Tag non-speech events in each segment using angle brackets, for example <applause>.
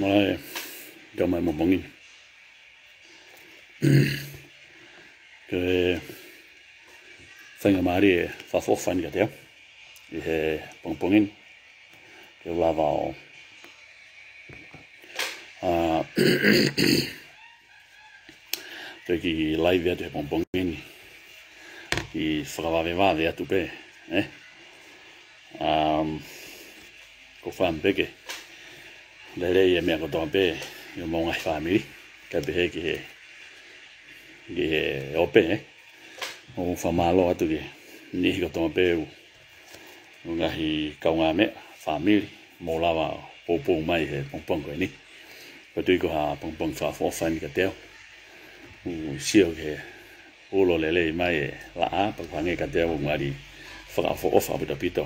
Nej, jag med mången. Ke <clears throat> fenga øh, mari fa fo fan ya dia. Ihe pongpongin. Ke lava o. Ah. Te <clears throat> ki live ya te pongpongin. Ki fravaveva ya tupe, eh? Um, ko fan beke. lele ye me ko to pe yo mo ngai family ka be ki he ki he ope ne eh? o fa malo atu ki ni ko to pe u ngai ka nga me family mo la wa po po mai he pong pong ko ni ko tu ko ha pong pong fa fo fa ni ka te u si o ke o lo lele mai e la a pa ko ngai ka te o ngari fa fo ofa bu da pito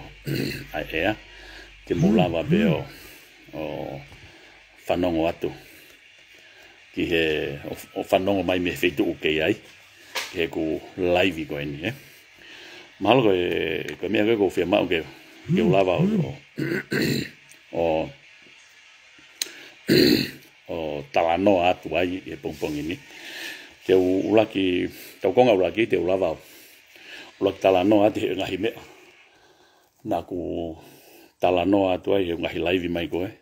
ai e ke mo la wa be o o whanongo atu. Ki he, o, whanongo mai me whetu uke ai, ki he ku laivi koe ni, eh? Mahalo koe, koe mea koe kou whia mao ke, ke ulawa o, o, o, o talanoa atu ai e pongpongi ni. Te ulaki, te ukonga ulaki, te ulawa o, ulaki talanoa atu e ngahi mea. Nā ku talanoa atu ai ngahi laivi mai koe, eh?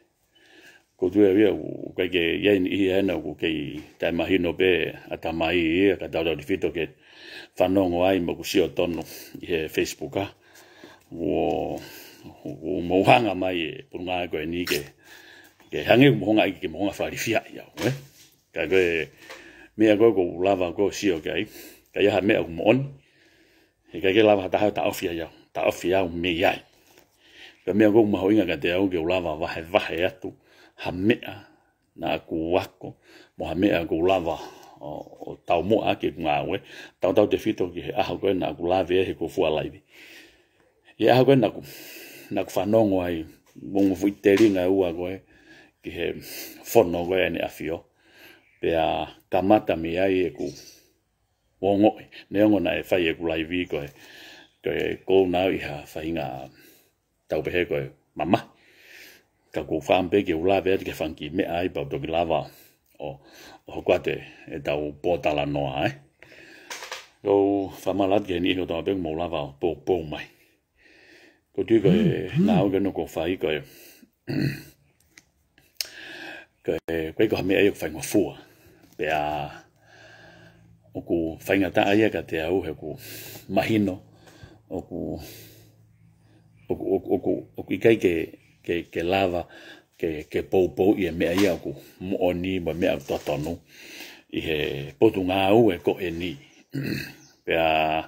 ko tu e u kai ke ia i e na ku ke tai mahi no pe a ta mai e ka tau tau fito ke whanongo ai ma ku sio tono i he Facebook a wo wo mauhanga mai e punga ko e ni ke ke hange mohonga i ke mohonga wharifia i au e ka koe mea koe ko lava ko sio ke ai ka iaha mea ku moon he ka ke lava taha ta ofia i au ta ofia au me i ai ka mea ko mahoinga ka te au ke ulava vahe vahe tu hamea na ku wako mo hamea ku lava o, o tau mo ake ku we tau tau te fito ki he aho koe na ku lave e he ku fua laibi i aho koe na ku na ku whanongo ai mungu fui ua koe ki he fono koe ane afio pe a kamata mi ai e ku wongo neongo na e fai e ku laibi koe koe kou nau i ha whainga tau pehe koe mamaa ka ko whampe ke ula vea ke whanki me ai pau toki lava o, o kwate e tau pōtala noa ai. Ko whamalat ke ni ko tō apeng mō lava pō pō mai. Ko tū koe mm-hmm. nāo ke no ko whai koe koe koe ko me ai ko whainga fua. Pea o ku whainga ta aia ka te au he ku mahino o ku o ku o ku o ku ikai ke ke ke lava ke ke pou pou ia e me ia ku mo oni ba me ato tonu i he potu nga au e ko eni <clears throat> pe a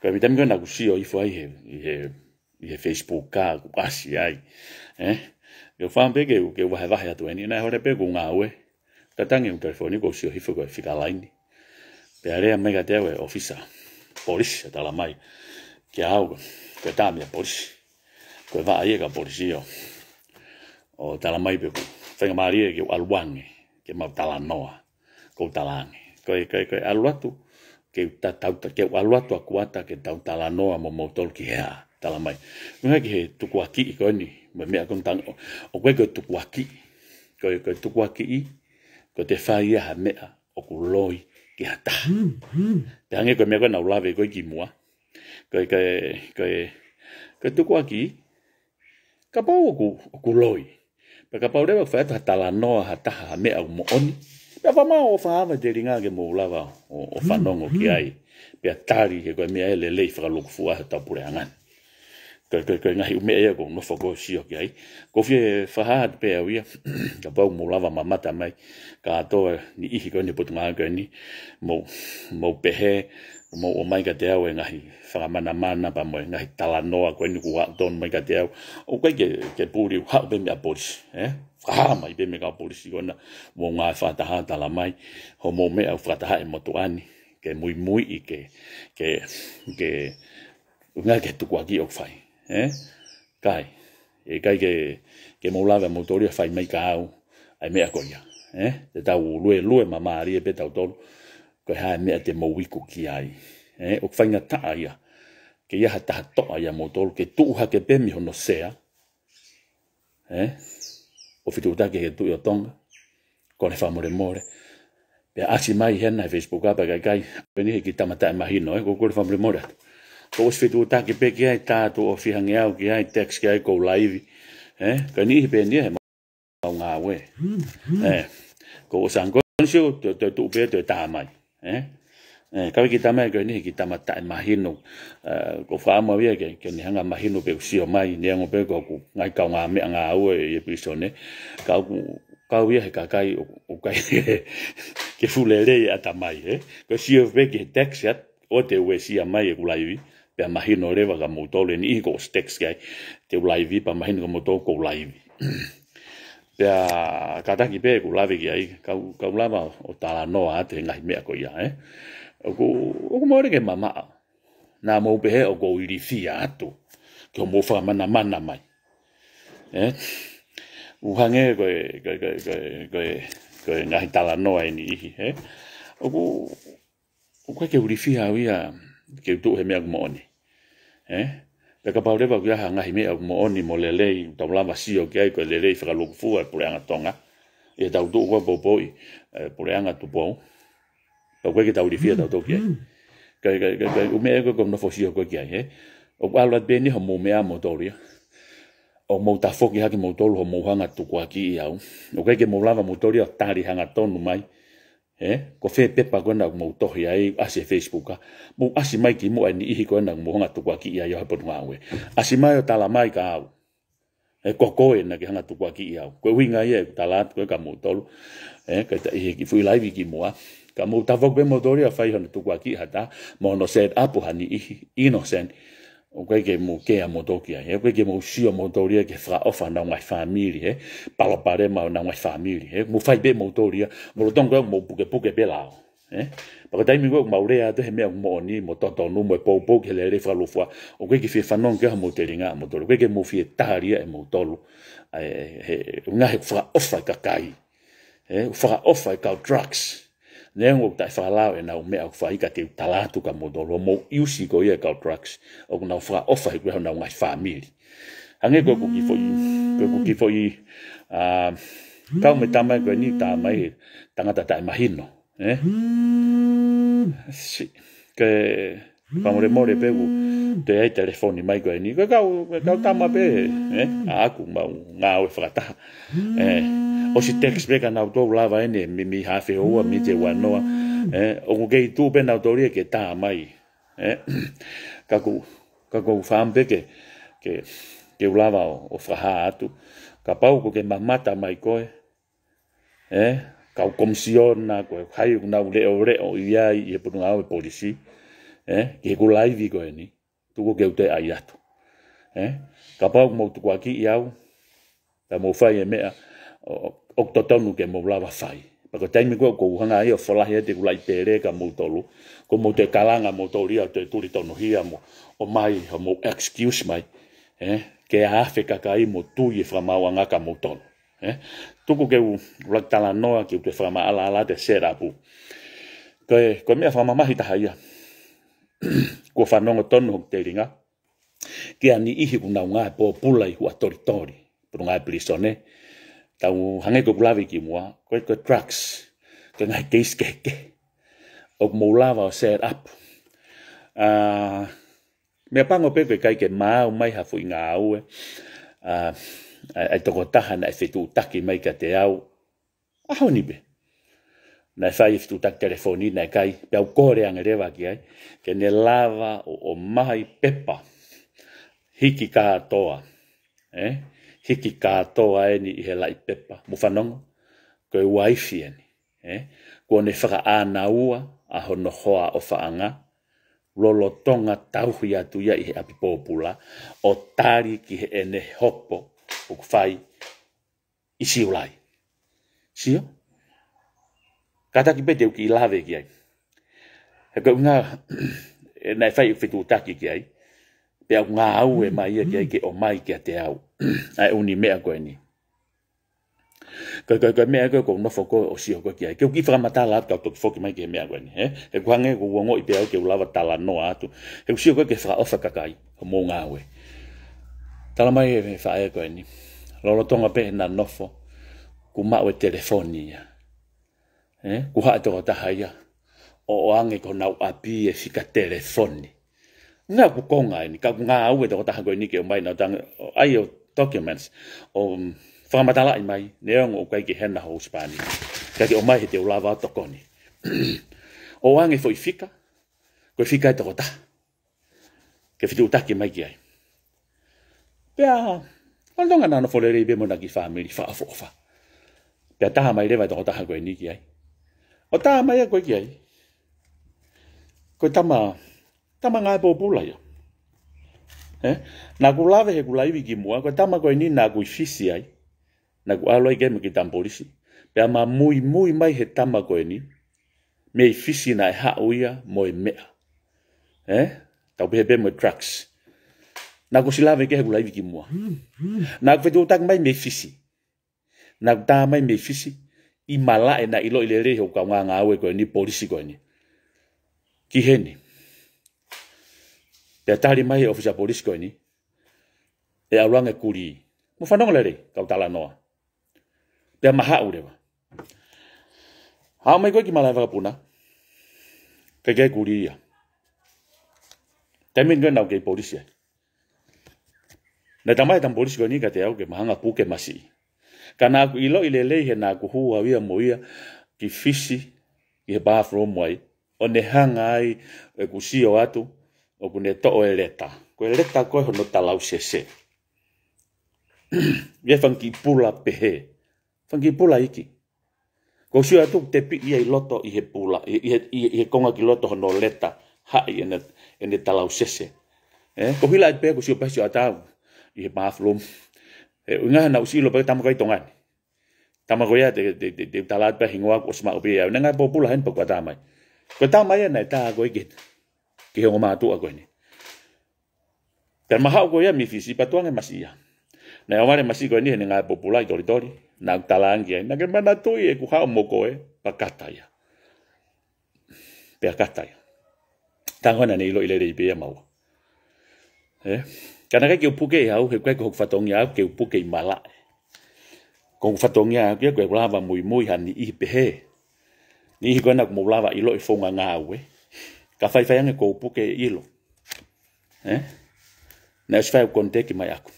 pe a mitam gana kusi o ifo ai he i he i he facebook ka ku kasi ai eh ke fan pe ke ke wa va ha tu eni na hore pe ku nga au e tatang e un telefoni ko si o ifo ko fika e line pe a rea mega te au e ofisa polis e tala mai ke au ke tamia polis ko va ai ga polis io o tala mai pe fenga mari ke alwange ke ma tala noa ko talange ko ko ko alwatu ke ta tauta ke alwatu akuata ke tau tala noa mo motor ki ha tala mai nga ke tu kwa ki ko ni me me kon tan o ko ko tu kwa ki ko ko tu kwa ki ko te fa ha mea o ku loi ke ata hmm, hmm. te ange ko me ko na ulave ko ki mua ko ko ko ko tu ko ki ka ku ku loi pe ka pau rewa fai ha tala noa ha taha ha mea umo oni. Pe a o whaava te ringa ke mō lawa o, mm, whanongo ki mm. ai. Pe a tari he koe mea ele lei whakaloku fua ha tau pure angan. Koe koe koe ngai umea ea kong nofo siok sio ki ai. Ko fie whaha pe au ia. Ka pau mō lawa ma mata mai. Ka atoa ni ihi koe ni putunga koe ni. Mō pehe mo o mai ga deo e nga hi fa mana mana ba mo e nga tala no a ko ni ku don mai ga deo o ko ke ke puri ha be me apoli eh fa ma i be me ga apoli si ona mo nga fa ta ha tala mai ho mo me au fa ta ha e mo tu ani ke mui mui i ke ke ke nga ke tu kwa ki o fai eh kai e kai ke ke mo la ve mo tori fa mai ka au ai mea a ko ya eh te tau lue lue ma ma e pe ta u koe hae mea te mawiko ki ai. Eh, o kwhainga taa ia, ke iaha taha toa ia mō tōru, ke tūha ke pēmi hono sea, e, o whitu utake ke tūia tonga, ko ne whamore more, pia asi mai hena Facebook apa kai kai, pēni he ki tamatai e mahino, e, ko kore whamore more atu. Ko os whitu utake pē ki ai tātu o whihangi au ki ai, teks ki ai kou laivi, e, ka nihi pēni he mau ngā we, hmm, hmm. ko osangko, Tu tu tu tu tu tu tu Eh? eh, kawe ki tamai koe ni, ki tamai tae mahinu. Uh, eh, ko whaamua wia ke, ke ni hanga mahinu pe usio mai, ni ango pe ko ku ngai kau ngā mea ngā aua i episo e ne. Kau wia he kakai o, kai <laughs> ke fulele i ata mai, eh. Ko pe ki he teksi o te ue si mai e kulai wi, pe a mahinu rewa ka mautole ni iko o steks kai, te ulai wi pa mahinu ka mautole ko ulai wi. <clears throat> pea kataki pe ku lave ki ai ka ka lama o tala no te ngai me ko ia eh o ku o mo re ke mama na mo pe he o ko i ri atu ke mo fa mana mana mai eh u koe, koe, koe, koe, ko ko ngai tala no ai ni eh o ku o ku ke u ri ia ke tu he me ko mo eh pe ka paulewa ku yaha ngahi mea mo oni mo lelei tau lama si o kiai koe lelei whaka luku fua e pureanga tonga e tau tuu kua pōpoi e pureanga tu pōu pa kue ke tau li fia tau tau kiai mm. kai kai kai kai ume eko kom nofo si o koe kiai o kua ni ho mo mea mo tauri o mo tafoki haki mo tolu ho mo hanga tu kua ki iau o kai ke mo lama mo tauri o tari hanga tonu mai e eh? ko fe pepa ko na mo to ya e asi facebook ka ah. mo asi mai ki mo ani ihi ko na mo nga to kwa ki ya yo ha pon wawe asi mai o tala mai ka au e ko ko e na ki hanga to kwa ki ya ko wi nga ye tala ko ka mo to e eh, ka ta ihi ki fui live ki mo a ka mo ta vok be mo to ri a fai hanga to kwa ki ha ta mo no set up ha ni ihi innocent o kai ke mo ke amo tokia e kai ke mo shi amo toria ke fra ofa na mai famili e palo pare ma na mai famili e mo fai be mo toria mo lo tonga mo puke puke bela e pa dai mi go maurea de he me mo ni mo to to no mo po e po ke le refa lo fa o kai ke fi fa non ke amo teringa amo tolo kai ke mo fi taria e mo tolo e una fra ofa ka kai e fra ofa ka drugs e Nen wo ta fa la e na me au fa ka ke ta tu ka modolo mo usi ko ye ka drugs o na fa ofa ko na ngai fa mili. Ange ko ko ki fo i ko ko ki fo i a ka me ta mai ko ni ta mai ta ngata imagino, eh? Si ke ka more pego pe te ai telefoni mai ko ni ka ka tama pe, eh? A ku ma nga o fa Eh? o si tekes peka nau tō lava ene, mi mi hawhi hoa, mi te wanoa, eh, o ko kei tū pe nau tōria ke tā mai, eh, kako, kako whaampe ke, ke, ke ulava o, o whaha atu, ka pau ko ke mamata mai koe, eh, ka o komisiona, ko e kai o nau leo reo i ai i e punu au e polisi, eh, ke ko laivi koe ni, tuko ke ute ai atu. Eh? Ka pau mo tuku aki i au, ta mo fai e mea, oktotonu ke mowlava fai. Pako taimi kua kua uhanga ia wholahi ate kulai pere ka mowtolu, ko mow te kalanga mowtoria te turi tono hia mo, o mai, o mow excuse mai, eh? ke a afe kaka i mow tui e whamau angaka ka mowtonu. Eh? Tuku ke u raktala noa ki u te whama ala ala te serapu. Ko e, ko mea whama mahi taha ia. <clears throat> Kua whanonga tonu hok te ringa, ke ani ihi unau ngai e pō pulai hua tori tori, pru ngai e plisone, eh? tau hangai ko kulawe ki mua, koe koe trucks, ke ngai keis keke, o moulawa o set up. Uh, mea pango pepe kai ke māu mai hafu i ngā aue, ah, ai toko taha na e fetu utaki mai ka te au, aho ni be. Na e fai e fetu utaki telefoni na e kai, pe au kore anga rewa ki ai, ke ne lava o, o mai pepa, hiki kā toa. Eh? hiki katoa e ni i he lai pepa. Mufanongo, ko e waifi e ni. Eh? Ko ne whaka anaua a hono hoa o whaanga, lolo tonga tauhi atu ia i he api pōpula, o tari ki he ene hopo, o kwhai, i siulai. Sio? Kata ki pete uki i lawe ki ai. He kau ngā, <clears throat> e nai whai u utaki ki ai, pe au ngā au e mai ia e ki aike o mai ki a te au. <clears throat> Ai uni mea koe ni. Kai kai kai mea koe kou nofo koe o si hoko ki aike. Kau ki whakamata la atu toki foki mai ki mea koe ni. He kuhange ku uongo i pe au ke ulawa tala noa atu. He kusi hoko ke wha ofa kakai o mō ngā au e. Tala mai e wha e koe ni. Lolo tonga pe na nofo ku mau e telefoni ia. Ku hae toko taha ia. O ange ko nau api e fika telefoni nga ko konga ni ka nga au e ta ko ni ke mai na dang ai o documents o mm, whamatala in mai ne o kai hen na ho pani ka ki o mai te ola va to o <clears throat> e foi fika ko fika e ta ke fitu ta ki mai ki ai pe a o longa na no folere be mo na ki family fa fa fa pe ta mai le va to ta ha ko ni ki ai o ta mai ko ki ai ko ta ma Eh? tama ngai po bo lai eh na ku lave he ku lai wi mua ko tama ko ni na ku fisi ai na ku aloi ke me ki tam polisi pe ama mui mui mai he tama ko ni me fisi na ha uia mo e mea eh tau be be mo trucks na ku si lave ke he ku lai wi mua na ku tu tak mai me fisi na ku ta mai me fisi i mala na ilo ilere re he ku ka nga nga we ko ni polisi ko ni ki heni e tari mai o fisa polisko ini, e aruanga kuri, mo whanonga lere, kau tala noa. Pea maha urewa. Hao mai koe ki malai whakapuna, kei kei kuri ia. Tai mingoe nau kei polisia. Nei tamai tam polisko ini kate au ke mahanga puke masi. Ka nā ku ilo ile lei he nā ku hua wia mo ia ki fisi ki he bathroom wai, o ne hanga ai e ku sio atu, o pune to o eleta. Ko eleta ko hono talau se se. <clears throat> Ie whanki pula pehe. Whanki pula iki. Ko siu atu te pi ia i loto i he pula. I he konga ki loto hono leta. Hai ene, ene talau se se. Eh? Ko hila pe ko siu pasi o atau. I he maathlum. E, eh, Unga hana usi ilo pe tamakai tongani. Tamakoya te, te, te, te talat pe hingoa ko sma upi. Nenga po pula hen pa kwa tamai. Ko tamai ene ta ko ikit. Ko tamai ene ta ko ikit. ke hongo mātua koe ni. Te mahau koe ia mi fisi patuange masi ia. Na omare masi koe ni hene ngā populai tori tori, nā talangi ai, nā ke mana tui e kuhao moko e pakata ia. Pe akata ia. Tangona nei ilo ilere i pia maua. Eh? Kana kai ke upuke i hau, he koe kuhok fatongi au, ke upuke i malae. Kong fatongi au, kia koe kulawa mui mui hani i pehe. Ni hi koe na kumulawa ilo i fonga ngā au eh. ka fai fai ane kou puke ilo. Eh? Na yosu fai ukonte ki mai aku.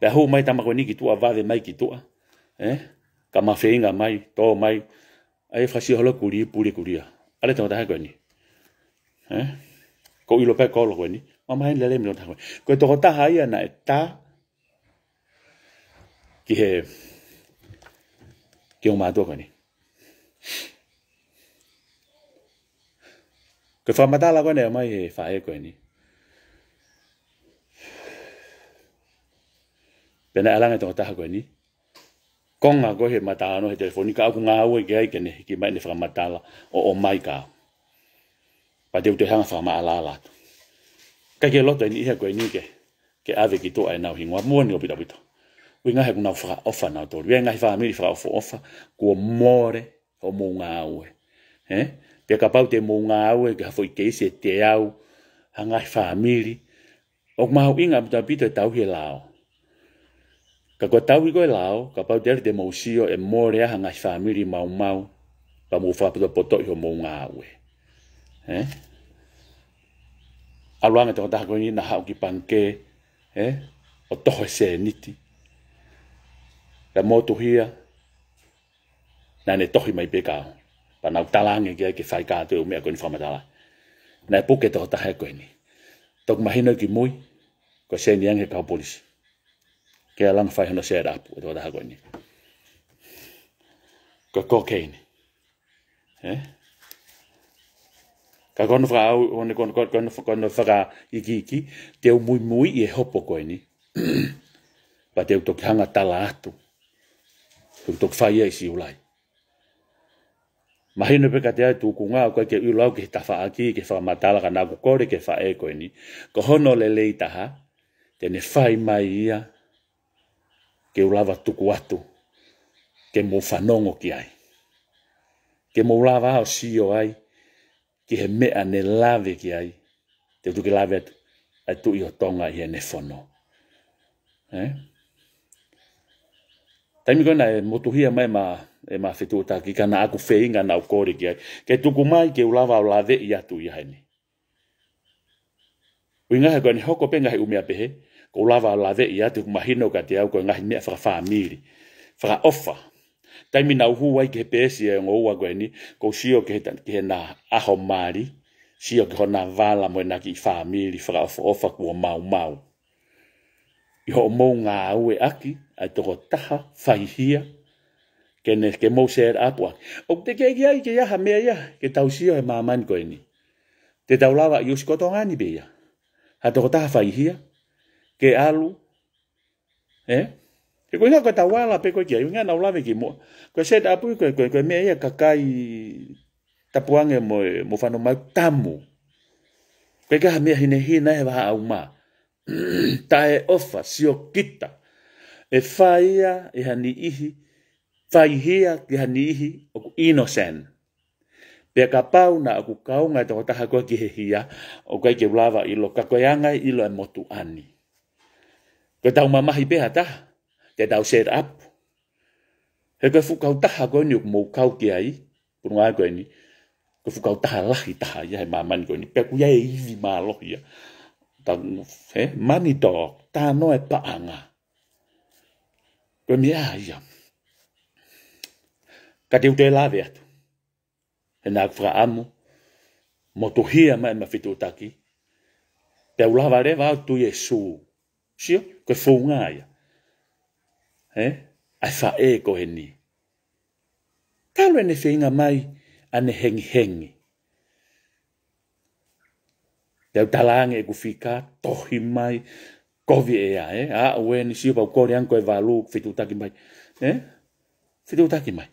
Pea hou mai tamako ni ki tua vade mai ki tua. Eh? Ka mafeinga mai, to mai. Ae fasi holo kuri, puri kuria. Ale tamo tahan kwa ni. Eh? Kou ilo pe kolo kwa ni. Ma mahen lele mi tahan kwa ni. Kwa toko taha ia na e ta. Ki he. Ki o maa tua kwa ni. Ki he. cái phần mà ta là hệ này mới phải cái này bên này là ta cái này con à có hệ mà ta nó hệ telephone cái cũng ngáo cái cái này cái máy này phải mà ta là ô ô mai cả và điều tôi hàng phải mà là là cái kia lót này hệ cái này cái cái ave cái tôi nào hình hóa muốn rồi bị đâu bị đâu uinga he kuna fra ofa na to uinga he fa mi fra ofa ofa ko more o monga we he eh? Pia ka pau te mō ngā au e ka hafoi kese te au hangai whamiri. Ok mahu inga mta pita tau he lao. Ka kua tau i koe lao, ka pau tere te mausio e mōrea hangai whamiri mau mau. Pa mō whapata poto i ho mō ngā au e. Eh? Aluanga te kotaha koe ni na hau ki panke. Eh? O toho e se niti. Ka mōtu hia. Nā ne tohi mai pekao. pa na tala nge ke ke fai ka te me ko ni fama tala na puke to ta ko ni tok ma hino ki moi ko se ni ange ka polis ke alang fai hono se rap to ta ko ni ko cocaine eh ka kono fra au one kono kono kono kono fra iki iki te u mui mui e hopo ko ni pa <clears throat> te u tok hanga tala atu tok fai e si ulai Mahino pe kate ai tuku ngā koe ke ulau ke tawha aki, ke wha matala ka nāku kore ke wha e koe ni. Ko hono le lei taha, te ne whai mai ia ke ulava tuku atu, ke mō whanongo ki ai. Ke mō ulava ao sio ai, ki he mea ne lave ki ai, te utu ke lave atu, ai tu i o tonga i e ne whono. Eh? Taimi koina e motuhia mai maa e ma fetu ta ki kana aku feinga na ukori ki ai. Ke tuku mai ke ulava o lave i atu i haini. Ui ngahe koe hoko pe ngahe umea pehe, ko ulava o lave i atu kumahino ka te au koe ngahe mea whaka wha miri, whaka ofa. Taimi na uhu wai ke he pesi e ngou koe ni, ko shio ke, ke he na aho mari, shio ke hona vala mo na ki famili wha miri, whaka ofa ofa kua mau mau. yo mou ngā aue aki, ai toko taha, whaihia, ke ne ke mo se er apua o te ke ia ke ia me ia ke tau sio e ma man ko ni te tau lava yus ko to ani be ia ha to ta fa ia ke alu e ke ko ia ko tau ala pe ko ia nga na ola ve ki mo ko se ta apu ko ko me ia ka kai ta puang e mo mo fa no ma tamu ke ga me hine hine e va au ma ta e ofa sio kita e faia e hani ihi faihia ki hanihi o ku inosen. Pea ka pau na aku kaunga e toko taha koe ki he hia o kai ke ulawa ilo kakoyanga ilo e motu ani. Koe tau mamahi peha taha, te tau set up. He koe fukau taha koe ni o kumou kau ki ai, punu ai koe ni, koe fukau taha lahi taha ia he mamani koe ni, pea ku iai e iwi maa lohi ia. Tau, he, mani tō, tā no e paanga. Koe mi ia ia ka te utai lawe atu. E nā kwha amu, mo tu hia mai ma fitu taki, pe ulawa re wā tu Jesu. Sio, koe fō ngā ia. He? Ai wha e ko he ni. Kalo e ne whinga mai ane hengi hengi. Te au talange e kufika, tohi mai, kovi ea, e, a ue ni sio pau kore anko e walu, fitu taki mai. He? Fitu taki mai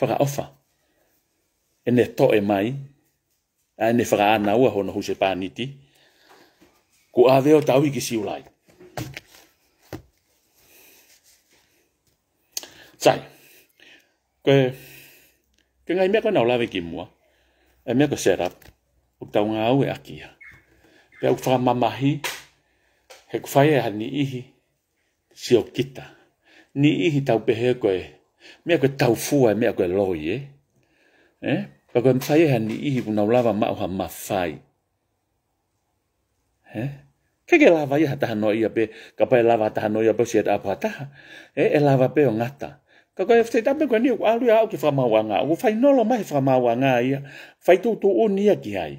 whaka ofa. E ne to e mai, a ne whaka ana ua hona huse pāniti, ko a veo tau i kisi ulai. Tai, ko e- ke ngai mea ko nao lawe ki mua, e mea ko set up, uk tau ngā au e akia. Pea uk whaka mamahi, he kufaia e hani ihi, siokita. Ni ihi tau pehe ko e, mea koe tau fua e mea koe loi e. Eh? Eh? Pa koe mtai e hani ihi puna ulawa mao ha mawhai. He? Eh? Ke lava iha taha noa ia pe, ka pae lava taha noa ia pe si e tapu ha E, eh? e lava pe o ngata. Ka koe fte tape koe niu, alu ia au ki whamaua ngā. Ko whai nolo mai whamaua ngā ia, whai tū tū o nia ki hai.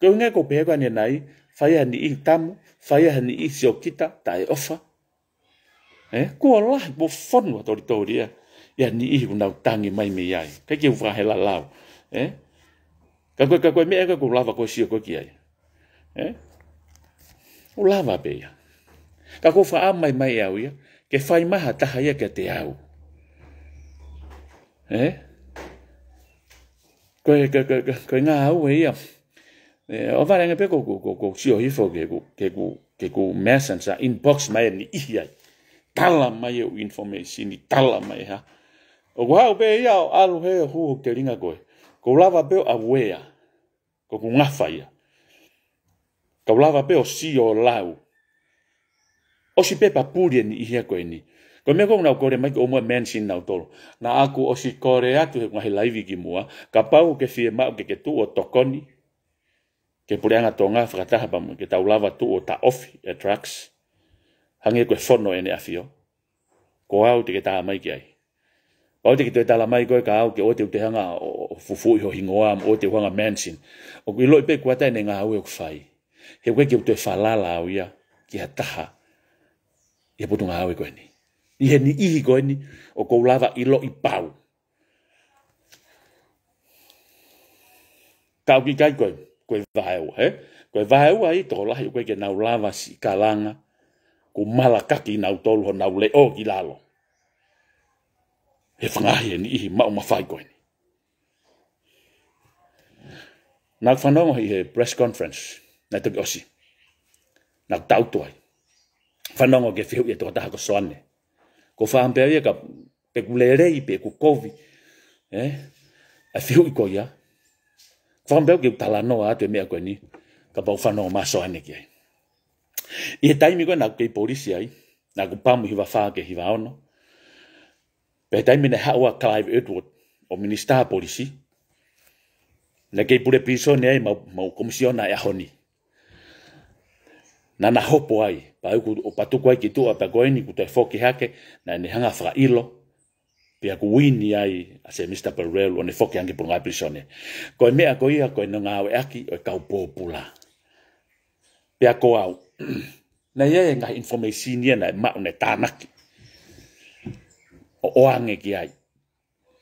Ke unge ko pe koe nai, whai hani ihi tamu, whai hani ihi si o kita, tae ofa. E, eh? ko lahi po whanua tori tori ia ya ni ihu na tangi mai me yai ka ke vra hela lao eh ka ko ka ko me ka ko lava ko si ko ki ai eh u lava be ya ka ko fa mai mai au ya ke fai maha ta ha ya ke te au eh ko ka ka ka ko nga au e ya eh o va ranga pe ko ko ko ko si o hi fo ke ko ke ko ke ko messenger inbox mai ni ihi ai tala mai o e information ni tala mai e ha eh? O kua hau pē ia o alu he o huu te ringa koe. Ko lava pē o awea. Ko ku ngafaia. Ka lava pē o si o lau. O si pē papuri e ni ihia koe ni. Ko mea kong nao kore mai o omoe mensin nao tolo. Na aku o si kore atu he ngahi laivi ki mua. Ka pau ke fie mao ke ke tu o tokoni. Ke pureanga tō ngā whakataha pa mua. Ke tau lava tu o ta ofi e drugs. Hangi koe fono e ne afio. Ko au te ke taha mai ai. Pa o te ki te tala mai koe ka au ke o te hanga o fufu iho hingoa o te wanga mansion. O kui loipe kuatai ne ngā haue o kufai. He koe ke utue falala au ia ki a taha. Ia putu ngā haue koe ni. I he ni ihi koe ni o kou lava i lo pau. Kau ki kai koe, koe vaheu, he? Koe vaheu ai toko lahi koe ke nau lava si kalanga ku malakaki nau tolu ho nau le o ki lalo. he whangahi e ni ihi mau mawhai koe ni. Nā whanonga i he press conference, nā tuki osi, nā tautua i. Whanonga ke whiu i tō taha ko soane. Ko whahampea i ka pekulere i pe kovi, eh? a whiu i koe ia. Whahampea ke talanoa atu e mea koe ni, ka pau whanonga mā soane ki ai. I he taimi koe nā kei polisi ai, nā kupamu hiwa whaa ke hiwa ono, Pe tai mina hawa Clive Edward o minister polisi. Na kei pure piso ni ai mau, komisiona ya honi. Na na hopo ai. Pa uku o patuku ai kitua pa koeni ku te foki hake na ni hanga fra ilo. Pe aku wini ai a se Mr. Perrell o ne foki hangi punga prisone. Koe mea koe ia koe no ngāwe aki o e kau pōpula. Pe ako au. <clears throat> na ia e ngai ni ia na e mao ne tānaki. o oange ki ai.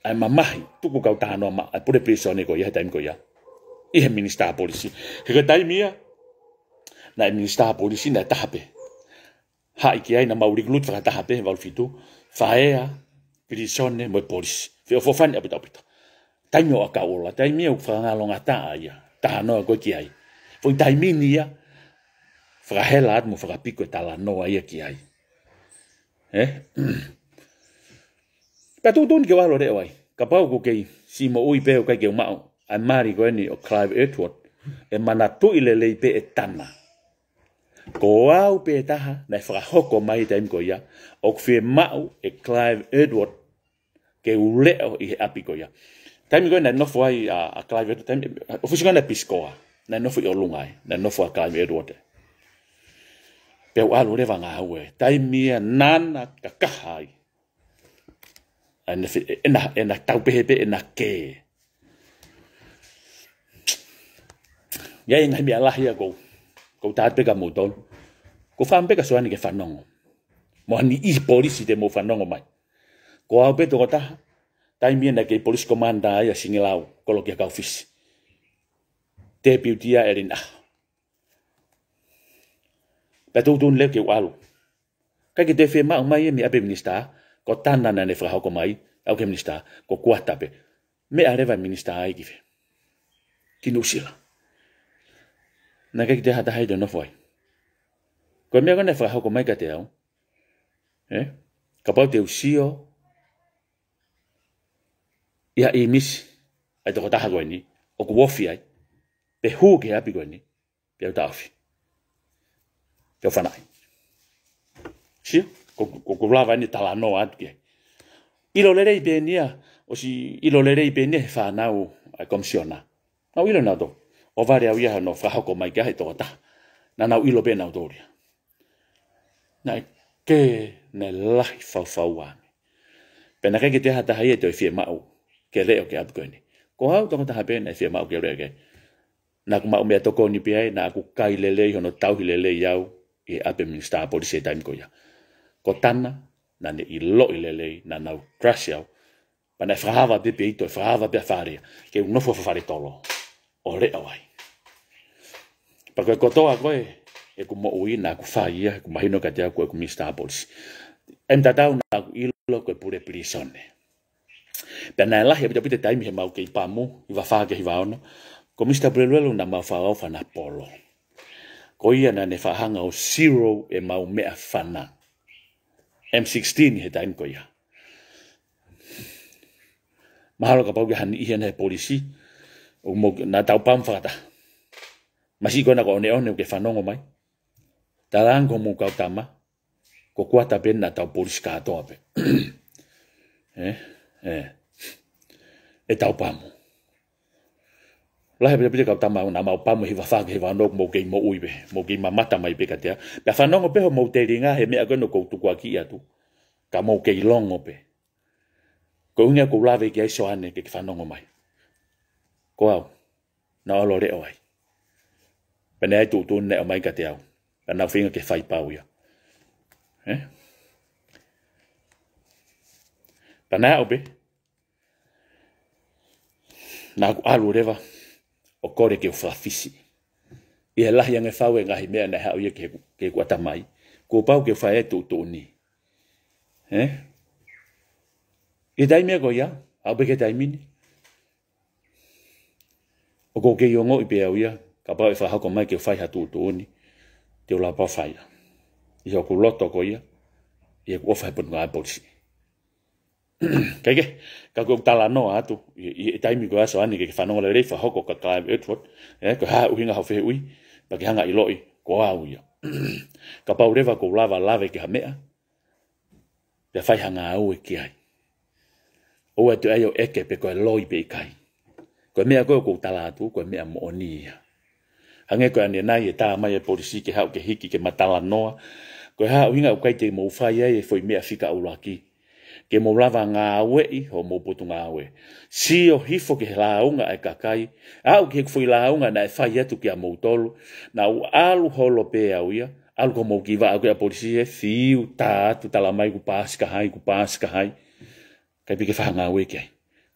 Ai mamahi, tuku kau tāno ma, ai pure pēsō ne ko, iha ko ia. Ihe minister a polisi. Hei ka taimia, na minister a polisi na tahape. Ha iki ai na mauri glut whaka tahape, wau fitu, whaea, pēsō ne moe polisi. Fio fofani apita apita. Taimio a kaola, taimia u whaka ngalonga tā ia, tāno a koe ki ai. Fui taimini ia, whaka hela atmo whaka piko e tala noa ia ki ai. Eh? <clears throat> Ta tu tu ni ke walo rewai. Ka pau ku kei si mo ui peo kai keu mao. Ai mari ko eni o Clive Edward. E mana tu ile lei pe e tana. Ko au pe e taha na e whakahoko mai ta imko ia. O kwe mao e Clive Edward ke uleo i he api ko ia. Ta imko ina nofu ai a, Clive Edward. Ta imko ina nofu piskoa. Na nofu i o lungai. Na nofu a Clive Edward. E. Pe u alu rewa ngā hue. Ta imko ina nana kakahai. Ta Enak, ena ena taupehebe ena ke ya ina mi ala ya go ko ta pe ka moton ko fam pe ka soani ke fanong mo ni i polisi de mo fanong mai go au pe to kota tai mi na ke polisi komanda ya singelau ko lo ke ka ofisi te piutia erina Pe tau tun leu ke walu. Kaki te fe maa mai mi ape minister, ko tanana ne frahoko mai au ke minista ko kuatape me areva minista aikive kinusila na ke te hata haido no foi ko me ko ne frahoko mai ka au eh ka pau te usio ia imis ai toko taha koini o ku wofi ai pe hu ke api koini pe au taufi pe au fanai Sure. kokulava ni talano atke ilo lere ibenia o si ilo lere ibenia fa nau a komsiona na ilo nado o vare au yaha no fraho ko mai he tota na na ilo be nau doria na ke ne lahi fau fa wa pena ke te hata hai te ma o ke le o ke abgoni ko au tokata habe na ma o ke re ke na ma o me ko ni pe na ku kai lele no tau le yau e ape minsta se time ko ya ko tana na ne i lo i lele na nau krasiau pa na frava e de peito frava e be faria ke un nofo fa fare tolo ore awai pa ko to a koe e ku mo ui na ku faia e ku mahino ka tia ku ku mi stables em ta ta un na i lo ko pure prisone pa na la he pita pita taimi he mau ke i pamu i va faga i va ono ko mi stables lo na ma fa ofa na polo ko ia na ne fa hanga o zero e mau me afana M16 he ko ya. Mahalo ka pau ke hani he polisi. O mo na tau pam fata. Masi ko na ko one one ke fanongo mai. Talang ko mo kau tama. Ko kuata ben na tau polisi ka ato ape. <clears throat> eh? Eh. E tau lahe pia pia kauta mau na mau pamu hiwa whake hiwa anok mō kei mō uiwe, mō kei mamata mai peka tea. Pia whanongo peho mō te ringa he mea kono koutuku a ki atu, ka mō kei longo pe. Ko unga kou lawe ki aiso ane ke ki whanongo mai. Ko au, na alo reo ai. Pene ai tūtūn ne o mai ka te au, ka nau whinga ke whai pau ia. Eh? Pana au pe, nā ku alu rewa. o kore ke ufafisi. Ia lahi ange fawe ngahi mea na hao ye ke, ke kuata mai. Ko pau ke fae tu tu ni. Eh? Ia daimea ko ia, au beke daimini. O ko ke yongo i pia uia, ka pau e fa hako mai ke fai ha tu tu ni. Te ula pa fai la. Ia ku loto ko ia, ia ku ofa hepunga apolisi. E <coughs> kai ke ka ko tala no atu i i taimi ko aso ani ke fa no le fa hoko ka kai e eh, tot e eh, ko ha u hinga ui pa ke hanga i loi ko a uia ka pa ureva ko lava lave ke hamea pe fai hanga au e ki ai o atu ayo eke pe ko loi pe kai ko mea ko ko tala atu ko mea mo ia. Hange koe ane nai e tāma e polisi ke hau ke hiki ke matala noa. Koe hau hinga ukaite mo ufai e foi mea fika au laki ke mo lava ngā aue i ho mo putu ngā aue. Si o hifo ke launga e kakai, au ke kufui launga na e fai atu ki a moutolu, na u alu holo pe au ia, alu ko mo ki va au ki a polisi e fiu ta atu tala mai ku paska hai, ku paska hai, kai pike wha ngā aue ke.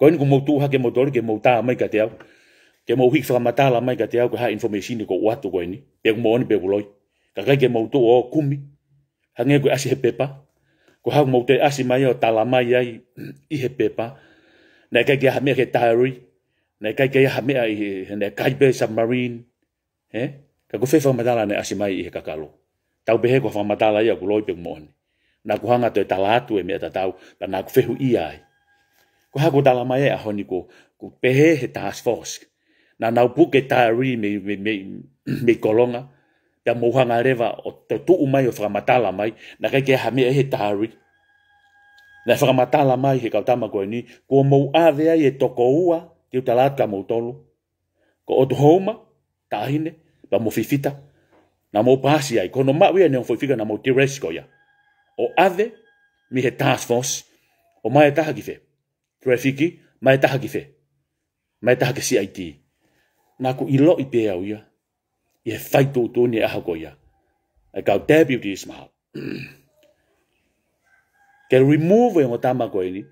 Ko ini ku mo tuha ke moutolu ke mo ta mai ka te au, ke mo hiki whakamatala mai ka te au ke hai informasini ko watu ko ini, pe ku mo oni pe ku loi, kakai ke mo tu o kumi, hangi ku asi he pepa, ko hau mo te asi mai o tala mai ai i he pepa nei kai ke hame ke tairi nei kai ke hame ai he nei kai be submarine he ka ko fefa madala nei asi mai i he kakalo tau be he ko fa madala ia ko loi pe mo ni na ko hanga te tala atu e me ta tau pa na ko fehu i ai ko ha ko tala mai e ai ho ni ko ko pe he task force na na bu ke tairi me me me me kolonga ya mohanga reva o te tu umai o whakamatala mai, na kai kia hamea he tahari. Na whakamatala mai he kautama koe ni, kua mou awea i e toko ua, ki uta lātka mou tolu. Ko o tu houma, tahine, pa mo fifita, na mou pasi ai, kono mawea neong fifika na mou tiresko ya. O ave, mi he task force, o mai e taha kife. Trafiki, mai e taha kife. Mai e taha ke CIT. Nā ku ilo i pēau ia, ye fai tu tu ni aha ko ya ai ka deputy is ma <clears throat> ke remove ngo e tama ko ni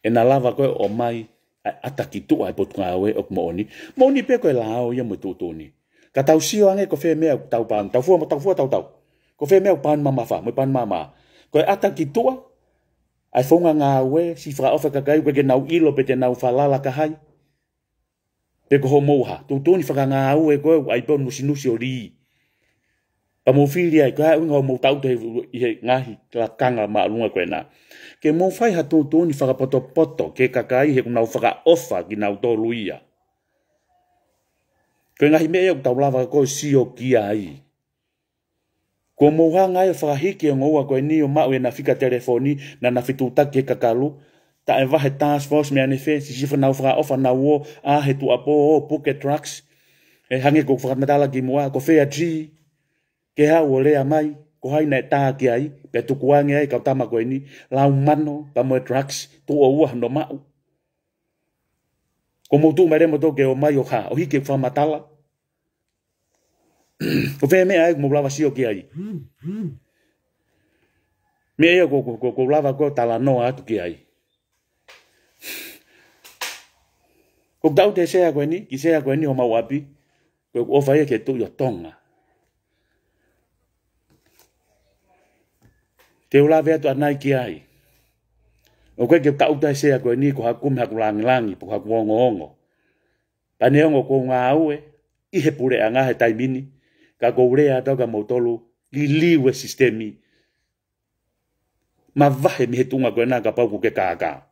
ena lava ko o mai ataki tu ai potunga we ok mo ni mo ni pe ko lao ya mo tu tu ni ka tau sio ange ko fe me tau pan tau fu mo tau fu tau tau ko fe me pan mama fa mo pan mama ko ataki tu ai fonga nga we sifra ofa ka kai ko ke nau ilo pe te nau falala ka hai pe ko ho moha tu tu ni faka nga u e ko ai pon mo sinu sio li pa mo fi li ai ka u ngo mo tau te i nga hi la kanga ma lu ko na ke mo fai ha tu tu ni faka poto poto ke kaka i he kuna u faka ofa ki na u to luia ko nga hi me yo tau lava ko sio ki ai ko mo ha nga e faka hi ke ngo ko ni o ma u e na fika telefoni na na fitu ta ke ka kalu ka ta e wahe task force me anife, si sifu nau whaka ofa na uo, a he tu apo o puke trucks, e hange ko whakamatala ki mua, ko fea G, ke ha uo lea mai, ko haina e taa ki ai, pe tuku wange ai kau tamako eni, lau mano pa moe trucks, tu o ua hando mau. Ko moutu mere mo toke o mai o ha, o hike matala ko fea mea ai, ko mublawa sio o ki ai. Hmm, hmm. Me ia ko, ko, ko, ko, ko, ko, ko, ko, Ko dau te sea koe ni, ki sea koe ni o mau api, koe ku ofa ia ke tu i o tonga. Te ula vea tu anai ki ai. O koe ke kauta sea koe ni, ko haku me haku langi langi, po haku ongo ongo. Pane ongo ko ngā aue, ihe pure a ngahe taimini, ka ko urea tau ka mautolu, li liwe sistemi. Ma vahe mihe tunga koe nā ka pauku ke kākāu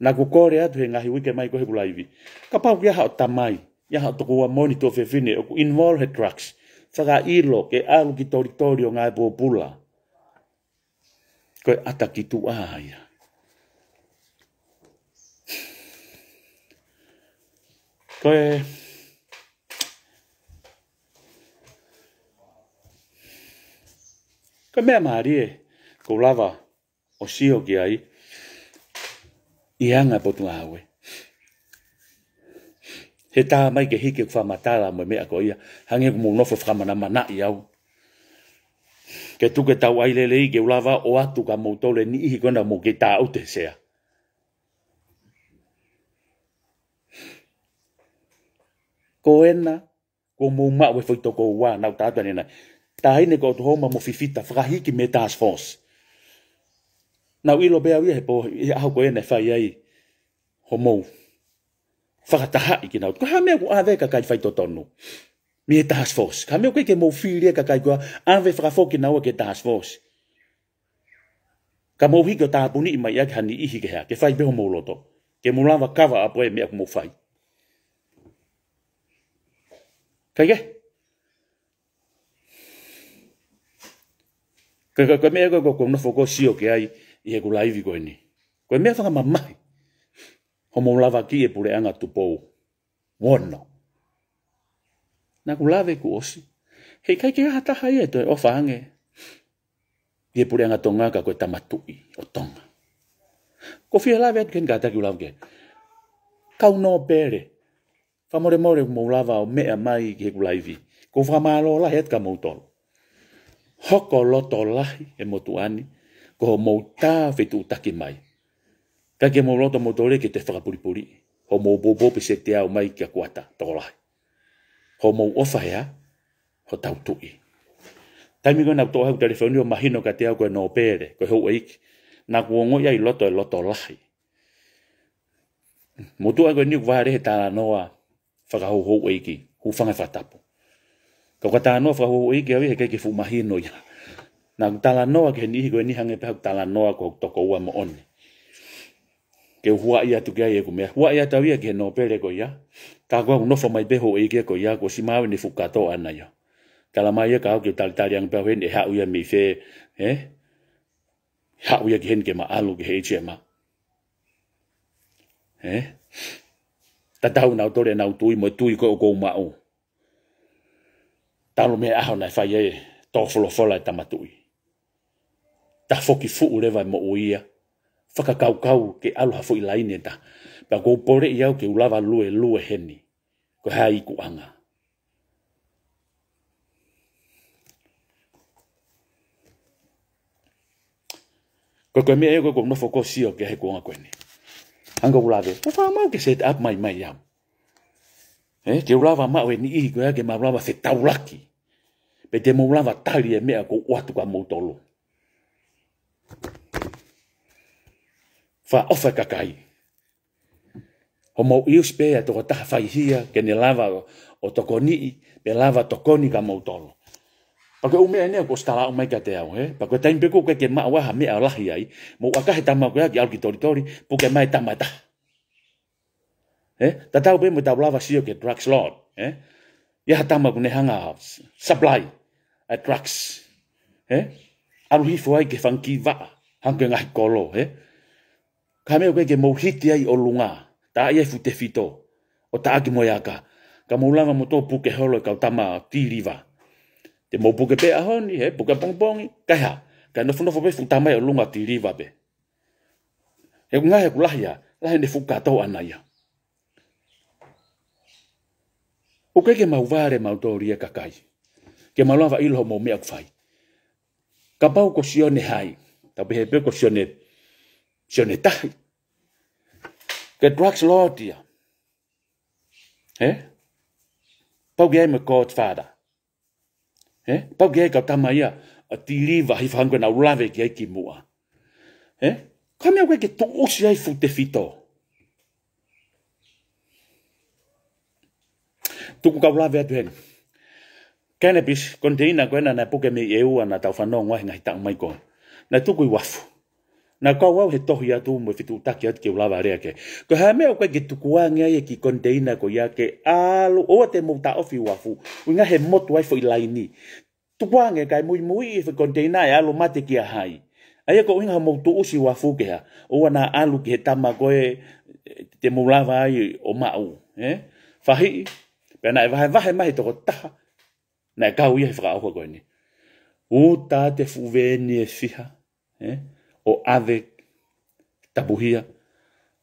na ko kore atu he wike mai ko he kulaivi. Ka pau kia hao tamai, ia hao tukua moni tō whewhine o ku involve he trucks saka ilo ke alu ki tori tori o ngai pōpula. Koe ata ki tu āia. Koe... Koe mea maari ko lava o sio ki ai, Ianga po tunga hawe. He tā mai ke hike kwa matala mo mea ko ia. Hange kumo whamana mana i au. Ke tuke tau ailele i ke ulawa o atu ka moutole ni ihi kona mo ke tā au sea. Ko ena, ko mou mawe fwoi toko wā nau tātua nena. Tā hine ko tu homa mo fifita whakahiki me task force. na uilo bea uia he po he aho koe ne fai ai ho mou. Whakataha i kina utu. Ka hamea ku awe ka kai fai totonu. Mi e task force. Ka hamea koe ke mou whiri e ka kai kua awe whakafo ki naua e ke task force. Ka mou hiki o tāpuni i mai ake hani i hike hea. Ke fai beho mou loto. Ke mou lawa kawa a poe mea ku mou fai. Kai ke? Kai ke? Kai ke? Kai ke? Kai ke? Kai ke? Kai ke? Kai ke? Kai Kai ke? i he kula iwi koe ni. Koe mea whaka mamai. Ho lava ki e pure anga tupou. Wono. Nā ku lave ku osi. Hei kai kia hata hai e toi ofa ange. I he anga tonga ka koe tamatui o tonga. Ko fia lave atu ken kata ki ulau ke. Kau no pere. Whamore more mo lava o mea mai ki he kula iwi. Ko whamalo lahi atu ka moutolo. Hoko loto lahi e motu Hoko loto lahi e motu ko ho mou tā whetu take mai. Ka ke mou roto mou tōre ke te whakapuripuri, ho mou bōbō pe se te au mai kia kuata, tōrahi. Ho mou ofa hea, ho tau tui. Taimi kona tō hau telefoni o mahino ka te au koe nō pēre, koe hou eiki, nā kua ngoi ai loto e loto lahi. Mō tū a koe niu kwaare he tāna noa whakahou hou eiki, hū whangai whatapo. Ka kua tāna noa whakahou hou eiki, awi he keke fū mahino ia na tala noa ke ni ko ni hange pe tala noa ko toko wa mo on ke hua e ia tu ke ia ku me hua ia ta wi ke no pele ko ya ka go no fo mai beho e ke ko ya ko si ni fukato ka to ana ya kala mai ka ke tal tal yang pe ni e ha u ya mi fe he eh? ha u ya ke ke ma alu ke he che ma he eh? ta dau na tore na tu mo tu i ko ko ma o talo me a ho na fa ye to folo folo e ta matui ta foki fu ureva mo uia faka kau kau ke aloha fu ilaine ta pa go pore iau ke ulava lue lue heni ko ha iku anga ko e ko mea ko no foko sio ke he ko anga kweni anga ulave pa fa mau ke set up mai mai iau eh, ke ulava mau e ni ihi ko ya ke ma ulava se taulaki pe te mo ulava tari e mea ko uatu ka mautolo fa ofa kakai. O mau iu spea toko taha fai hia ke ne lava o toko nii pe lava toko ni ka mau tolo. Pake umea nea ko stala o mai ka te au he. Pake taim peko ke ke maa waha mea lahi ai. Mo wakahe tamma koe aki alki tori tori po ke mai tamma ta. He? Ta tau pe mo tau lava sio ke drugs lord. He? Iaha tamma kune hanga supply a drugs. He? He? aru hifo ai ke whanki waa, hanko ngai kolo, he? Ka meo ke ke mouhiti ai o lunga, ta ai efu te fito, o ta aki moi aka, ka moulanga mo tō puke holo e kautama tiriwa. Te mou puke pe ahoni, he, puke pongpongi, kai ha, ka nofu nofu pe futamai o lunga tiriwa be. He ngai he kulahia, lahi ne fuka tau anaya. O ke ke mauware mautori kakai, ke maulanga wa iloho mou mea kufai ka pau ko sione hai, ta pehe pe ko sione, sione tahi. Ke drugs law dia. He? Pau gai me God's father. He? Pau gai ka tama ia, a tiriva hi whangwe na urawe ki ai ki mua. He? Ka mea ke to osi ai fu te fito. Tuku ka urawe atu henu cannabis container ko na puke mi e ua na tau whanau ngwahi ngahi tau mai ko. Na tuku i wafu. Na kau au he tohi atu mo fitu taki atu ke ulawa rea ke. Ko hea mea koe ki tukua ngia e ki container ko ia ke alu oa te mou ta ofi wafu. Ui he motu ai fwoi laini. Tukua ngia kai mui mui i fwoi container e alu mate ki a hai. Aia ko uinga mou tu usi wafu ke ha. Oa na alu ki he tama koe te mou lawa ai o ma'u. Eh? Fahi, pena e vahe vahe mahi toko taha na e kau ia he whakao kwa koini. O tā te fuweni e fiha, eh? o ave tabuhia,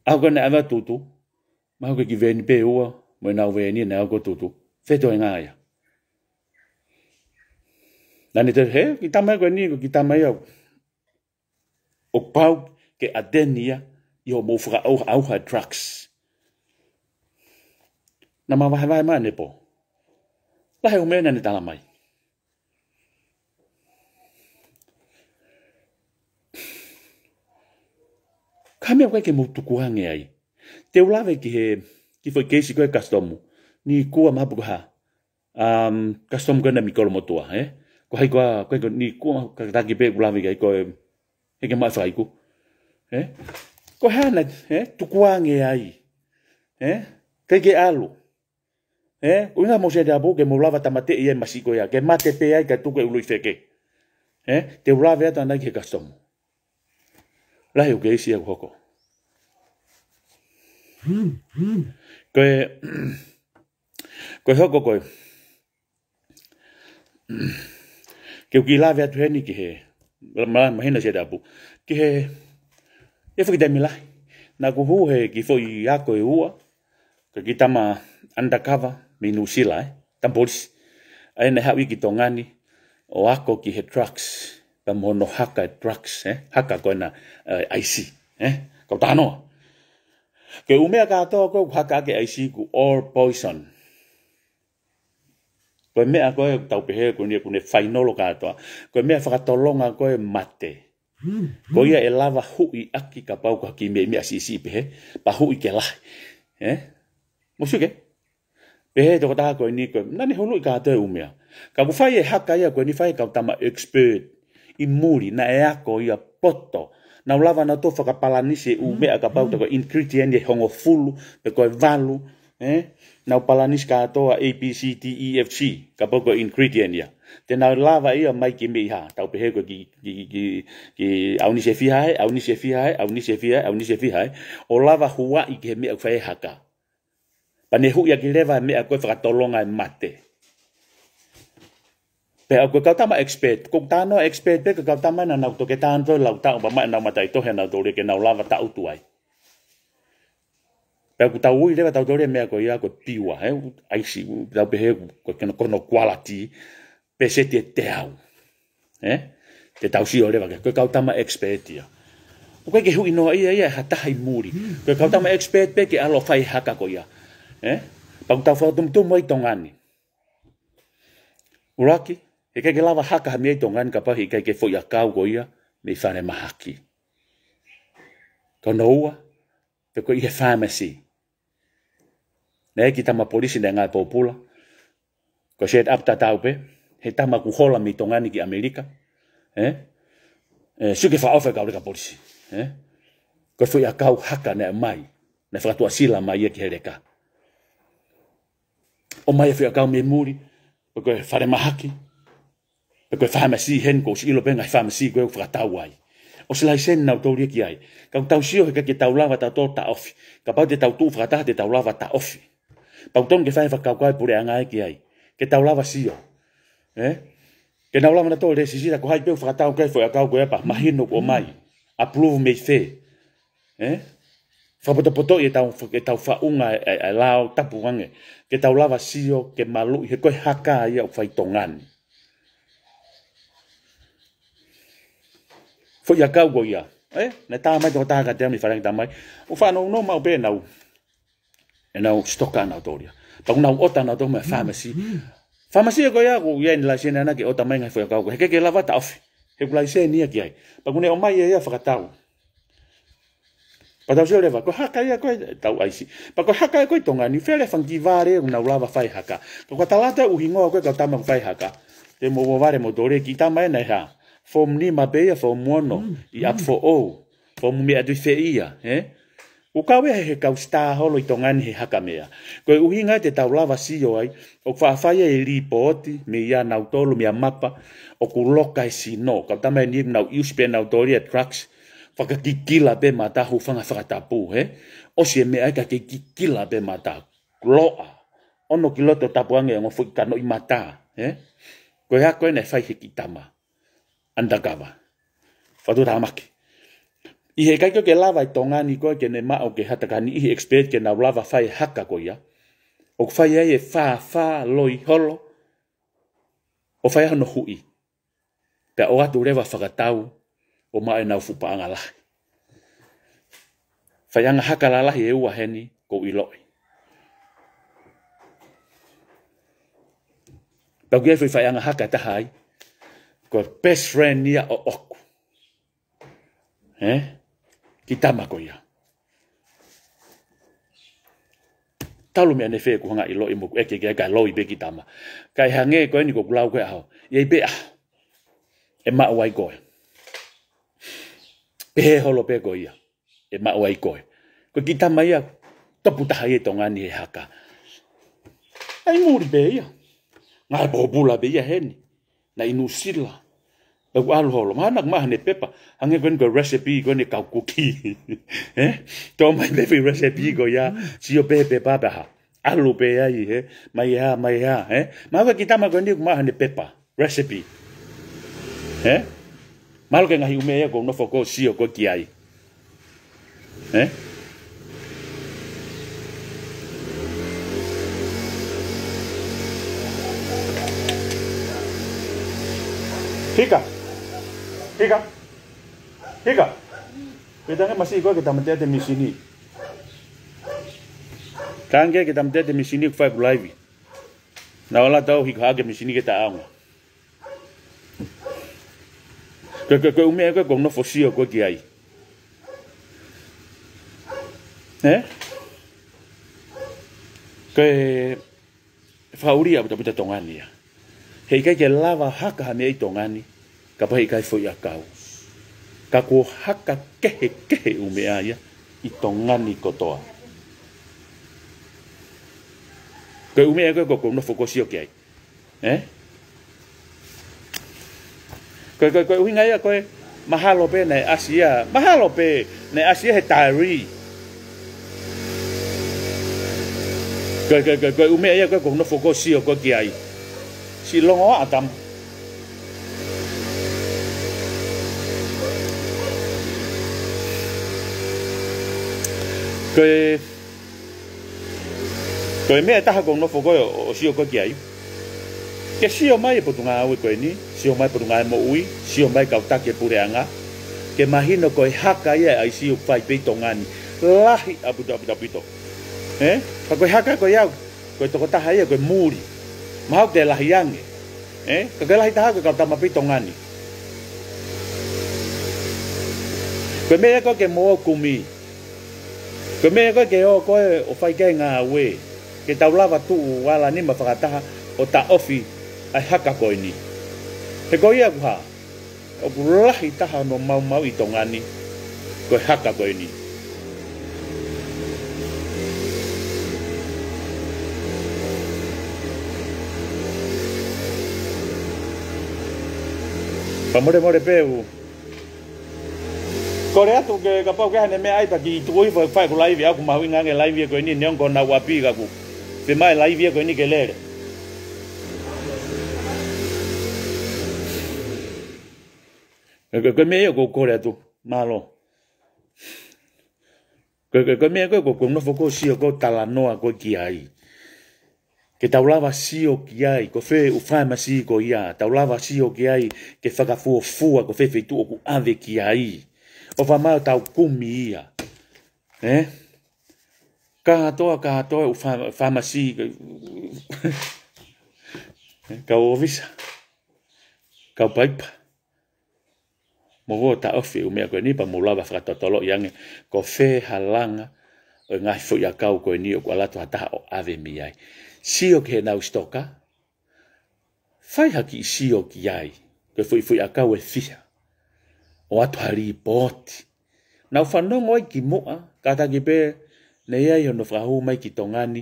au kwa ne ava tutu, ma hoke ki weni pe ua, mo e nau weni e nau kwa tutu, feto e ngāia. Nā ne tere, he, ki tamai e kwa ni, ki tamai e au. O pau ke adenia, iho mo whakao auha drugs. Nā ma wahewai mā ne po. Nā Lahe o mena ni tala mai. Ka mea koe ke mutuku hange ai. Te ulawe ki he, ki foi keisi koe kastomu, ni kua mapu ha. Um, kastomu koe na mikolo motua, he? Eh? Ko hai koa, koe koe ni kua kakataki pe ulawe ki koe, heke mai whaiku. He? Eh? Ko hana, he? Eh? Tuku hange ai. He? Eh? Kaike alu. He? e eh? uina mo se da bo ke mo lava tamate ia masiko ia ke mate pe ai ka tuke ului feke e te ulave ata nai ke kastomo lahi o ke isi au hoko koe koe hoko koe ke uki lave atu heni ki he mala mahina se da bo ki he e fukita milahi na kuhu he ki fo i ako e ua ka kitama undercover minu sila eh tambolis ai na hawi ki tongani o ako ki he trucks ta mono haka trucks eh haka ko na uh, eh, IC eh ko tano ke ume ka to ko haka ke IC ku all poison ko me ako e tau pehe ko ni ko ne fainolo ka to ko me fa tolonga ko e mate hmm, hmm. ko ia e lava hui aki ka pau ka ki me me asisi pehe pa hui ke la eh mo suke pehe to ta ko ni ko na ni holu ka te umia ka ku fai e haka ia ko ni fai ka tama expert i muri na e ako ia poto na ulava na to faka pala ni se u me aka pau to ingredient ye e hongo fulu pe ko valu eh na pala ni ska to a b c d e f g ka pau ko ingredient ya te na ulava ia mai ki mi ha tau pe ko ki ki ki ki au ni se fi hai au ni se fi hai au ni se fi hai au ni se fi hai o lava hua i ke me fai e haka Ane hu ia ki me mea koe whakatolonga e mate. Pe au koe kautama expert, kong tānoa expert pe ka kautama e na nau toke tānto lau tāu pa mai nau matai tohe nau tōre ke nau lava tau tuai. Pe ku tau ui lewa tau tōre mea koe ia koe piwa, he, aisi, tau pehe koe kena kono quality, pe se te te au. He, Te tau si o lewa ke koe kautama expert ia. Koe ke hui noa ia ia hatahi muri. Hmm. Koe kautama expert pe ke alo fai haka koe ia. Eh? Pau tau whakatu mtu mai tongani. Uraki, e kai ke lava haka ha mei tongani ka pahi, kai ke fo ia kau go ia, me i whare mahaki. Kona ua, te koe ia pharmacy. Na eki tama polisi na ngai pōpula, ko shet apta tau pe, he tama kuhola mei tongani ki Amerika, eh? Eh, suke wha ofe kau reka polisi. Eh? Ko fo ia kau haka na mai, na whakatu asila mai e ki he reka. Eh? o mai e afi akau me muri o koe whare mahaki o koe whare masi hen ko si ilo benga i whare masi koe o whakatau ai o se lai sen nau tau riki ai ka utau sio he kake tau lava ta tau ta ofi ka pau te tau tu whakata te tau lava ta ofi pa utong ke whare whakau kai pure anga ki ai ke tau lava sio eh ke nau lava na tau resi sira ko hai peu whakatau kai fo akau koe apa mahino ko mai approve me fe eh whapotapoto e tau, e tau whaunga e, e, e lao tapuange, ke tau lava sio, ke malu, he koe haka ia o whaitongani. Fo ia kau go ia, eh? Na tā mai tō tā ka te ami wharangi tā mai, o whanau no mau pē nau, e nau stoka nau tōria. Pau nau ota nau tō mai whamasi, whamasi e koe ia, ko ia ni lai sēnana ke ota mai ngai fo ia kau go, heke ke lava ta ofi, he kulai sēnia ki ai, pagune o mai e ia whakatau. Mm Pa tau seo lewa, ko haka ia koe tau aisi. Pa ko haka ia koe tonga, ni where whan vare o na ulawa whai haka. Pa ko talata uhi ngoa koe kau tama whai haka. Te mo vare mo dore ki tama e ha. Fom ni ma beia, fom muono, i at fo o. Fom mi adui fe ia, he? Eh? Ukawe he he kau stā holo i tonga ni he haka mea. Koe uhi ngai te tau lava si o ai, o kwa whaia e li po oti, me ia nautolo, mea mapa, o ku loka e si no. Kau e ni e nip nau iuspe nautori at whakakikila pe ma tahu whanga whakatapu, he? E o si e me aika ke kikila pe ma ta kloa. Ono kilo loto tapu ange ngon fwiki kano i mata, he? ko ha koe e ne whai he ki tama. Andagawa. Whatu tamaki. I he kaikio ke lava i tonga ni koe ke ne mao ke hatakani i expect ke na lava fai haka koe ya. O whai ai e fa fa loi holo. O whai ahono hui. Pea o atu rewa whakatau o mai ena fupa anga lahi. Fai anga haka la lahi e ua heni ko iloi. Pau kia fai fai anga haka tahai, ko best friend nia o oku. Eh? Ki tama ko ia. Talu mea ne fea kuhanga iloi moku eke kia kai loi be ki tama. Kai hange koe ni ko kulau koe aho. Iei be aho. E maa wai koe. Pehe holo pe ko ia. E ma wai koe. Ko ki tama ia tapu taha e e haka. Ai muri pe ia. ia Na inu sila. Au alu holo. <laughs> Eh? Eh? E e eh? Ma mahane pepa. recipe ko ne kuki. mai recipe ia. Alu i he. Mai ha, mai ha. Eh? Mahaka ki tama ko ni malo ke ngahi umea ko nofo ko sio ko kiai eh Hika. Hika. Hika. Kita ni masih ikut kita mesti ada di sini. Kange kita mesti di sini ku fai live. Na wala tau hika ke di sini kita ang. Ke ke ke ume ke kong no fosio ko kiai. Eh? Ke fauria pita tongani tongania. Hei kai ke lava haka hane i tongani. Ka pahi kai fo i Kau Ka ko haka kehe kehe ume aia i tongani kotoa. Ke ume ke kong no fokosio kiai. Eh? koe koe koe uinga ia koe mahalo pe nei asia mahalo pe nei asia he diary koe koe koe koe ume ia koe koe no foko si o koe ki ai si longo atam koe koe mea taha koe no foko o si o koe ki ai Ke sio mai e putunga aue koe ni, sio mai potunga e moui, sio mai kautake pure anga. Ke mahino koe haka ia ai sio fai pito ngani. Lahi abu da abu da pito. Eh? Pa koe haka koe iau, koe toko taha ia koe muri. Mahau te lahi ange. Eh? Ka koe lahi taha koe kautama pito ngani. Koe mea koe ke moa kumi. Koe mea koe ke o koe o fai kei ngā ue. Ke taulava tu wala ni mafakataha o ta ofi. aihakakoini he ko'i aku o kulolahi taha no maumau i togani koe hakakoini pamore more peu Korea tu ke kapau ke hane me ai paki tu i foi fai ku live aku mahu live ko ini neon ko na wapi ku. Fe mai live ko ini ke lere. Ko ko me ko e ko le tu malo. Ko ko ko me e ko ko no fo ko si ko tala no a ko ki ai. Ke taulava si o ki ai ko fe u fa ma si ko ia taulava si o ki ai ke fa ka fu fu ko fe fe tu ko ave ki ai. O fa ma ta ku mi ia. Eh? Ka to ka to u fa ma si ka o visa. Ka paipa mo vo ta ofi u mea koe ni pa mo lava whakatotolo i ange ko whē halanga o e ngai fu ia kau koe ni o kua lato hataha o ave mi ai. Si o ke nau stoka, whai haki i si o ki ai, koe fu i fu ia kau e fia, o atu hari i pōti. Nau whanongo ai ki mua, kata ki pē, ne ia i ono whahu mai ki tongani, ngani,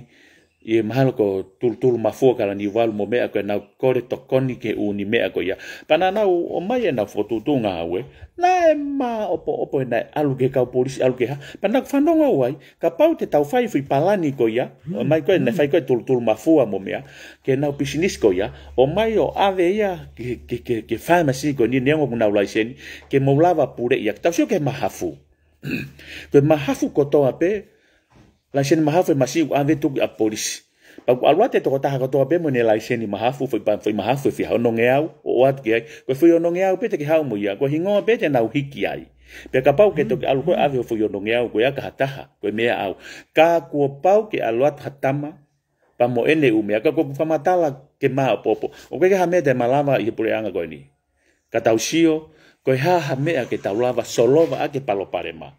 i e mahalo ko tulutulu mafua kala ni walu mo mea koe nau kore tokoni ke u ni mea koe ia. Pana nau o mai e nau fotutunga haue, na e ma opo opo e nai alu ke kau polisi alu ke ha. Pana ku whanonga uai, ka pau te tau fai fui palani koe ia, o mai koe nai fai koe tulutulu mafua mo mea, ke nau pisinis koe ia, o mai o ave ia ke, ke, ke, ke whamasi koe ni neongo muna ulai seni, ke maulava pure ia, ke tau sio ke mahafu. <clears throat> Koe mahafu kotoa pe, la sheni mahafu e masi ave tuki a polis pa ku alwate to kota ka to be mo ne la sheni mahafu fo e pan fo mahafu fi ha no nge au o wat ge ko fo yo no nge au pete ki ha mo ya ko hingo pete na u hiki ai pe ka pau ke mm. to ki alwa ave fo yo no nge au ko ya ka ta ha ko me au ka ku pau ke alwat hatama pa mo ene u me ka ku fa matala ke ma popo o ke ha me de malama i pure anga ko ni ka tau sio ko ha ha me ke tau lava solova a ke palo pare ma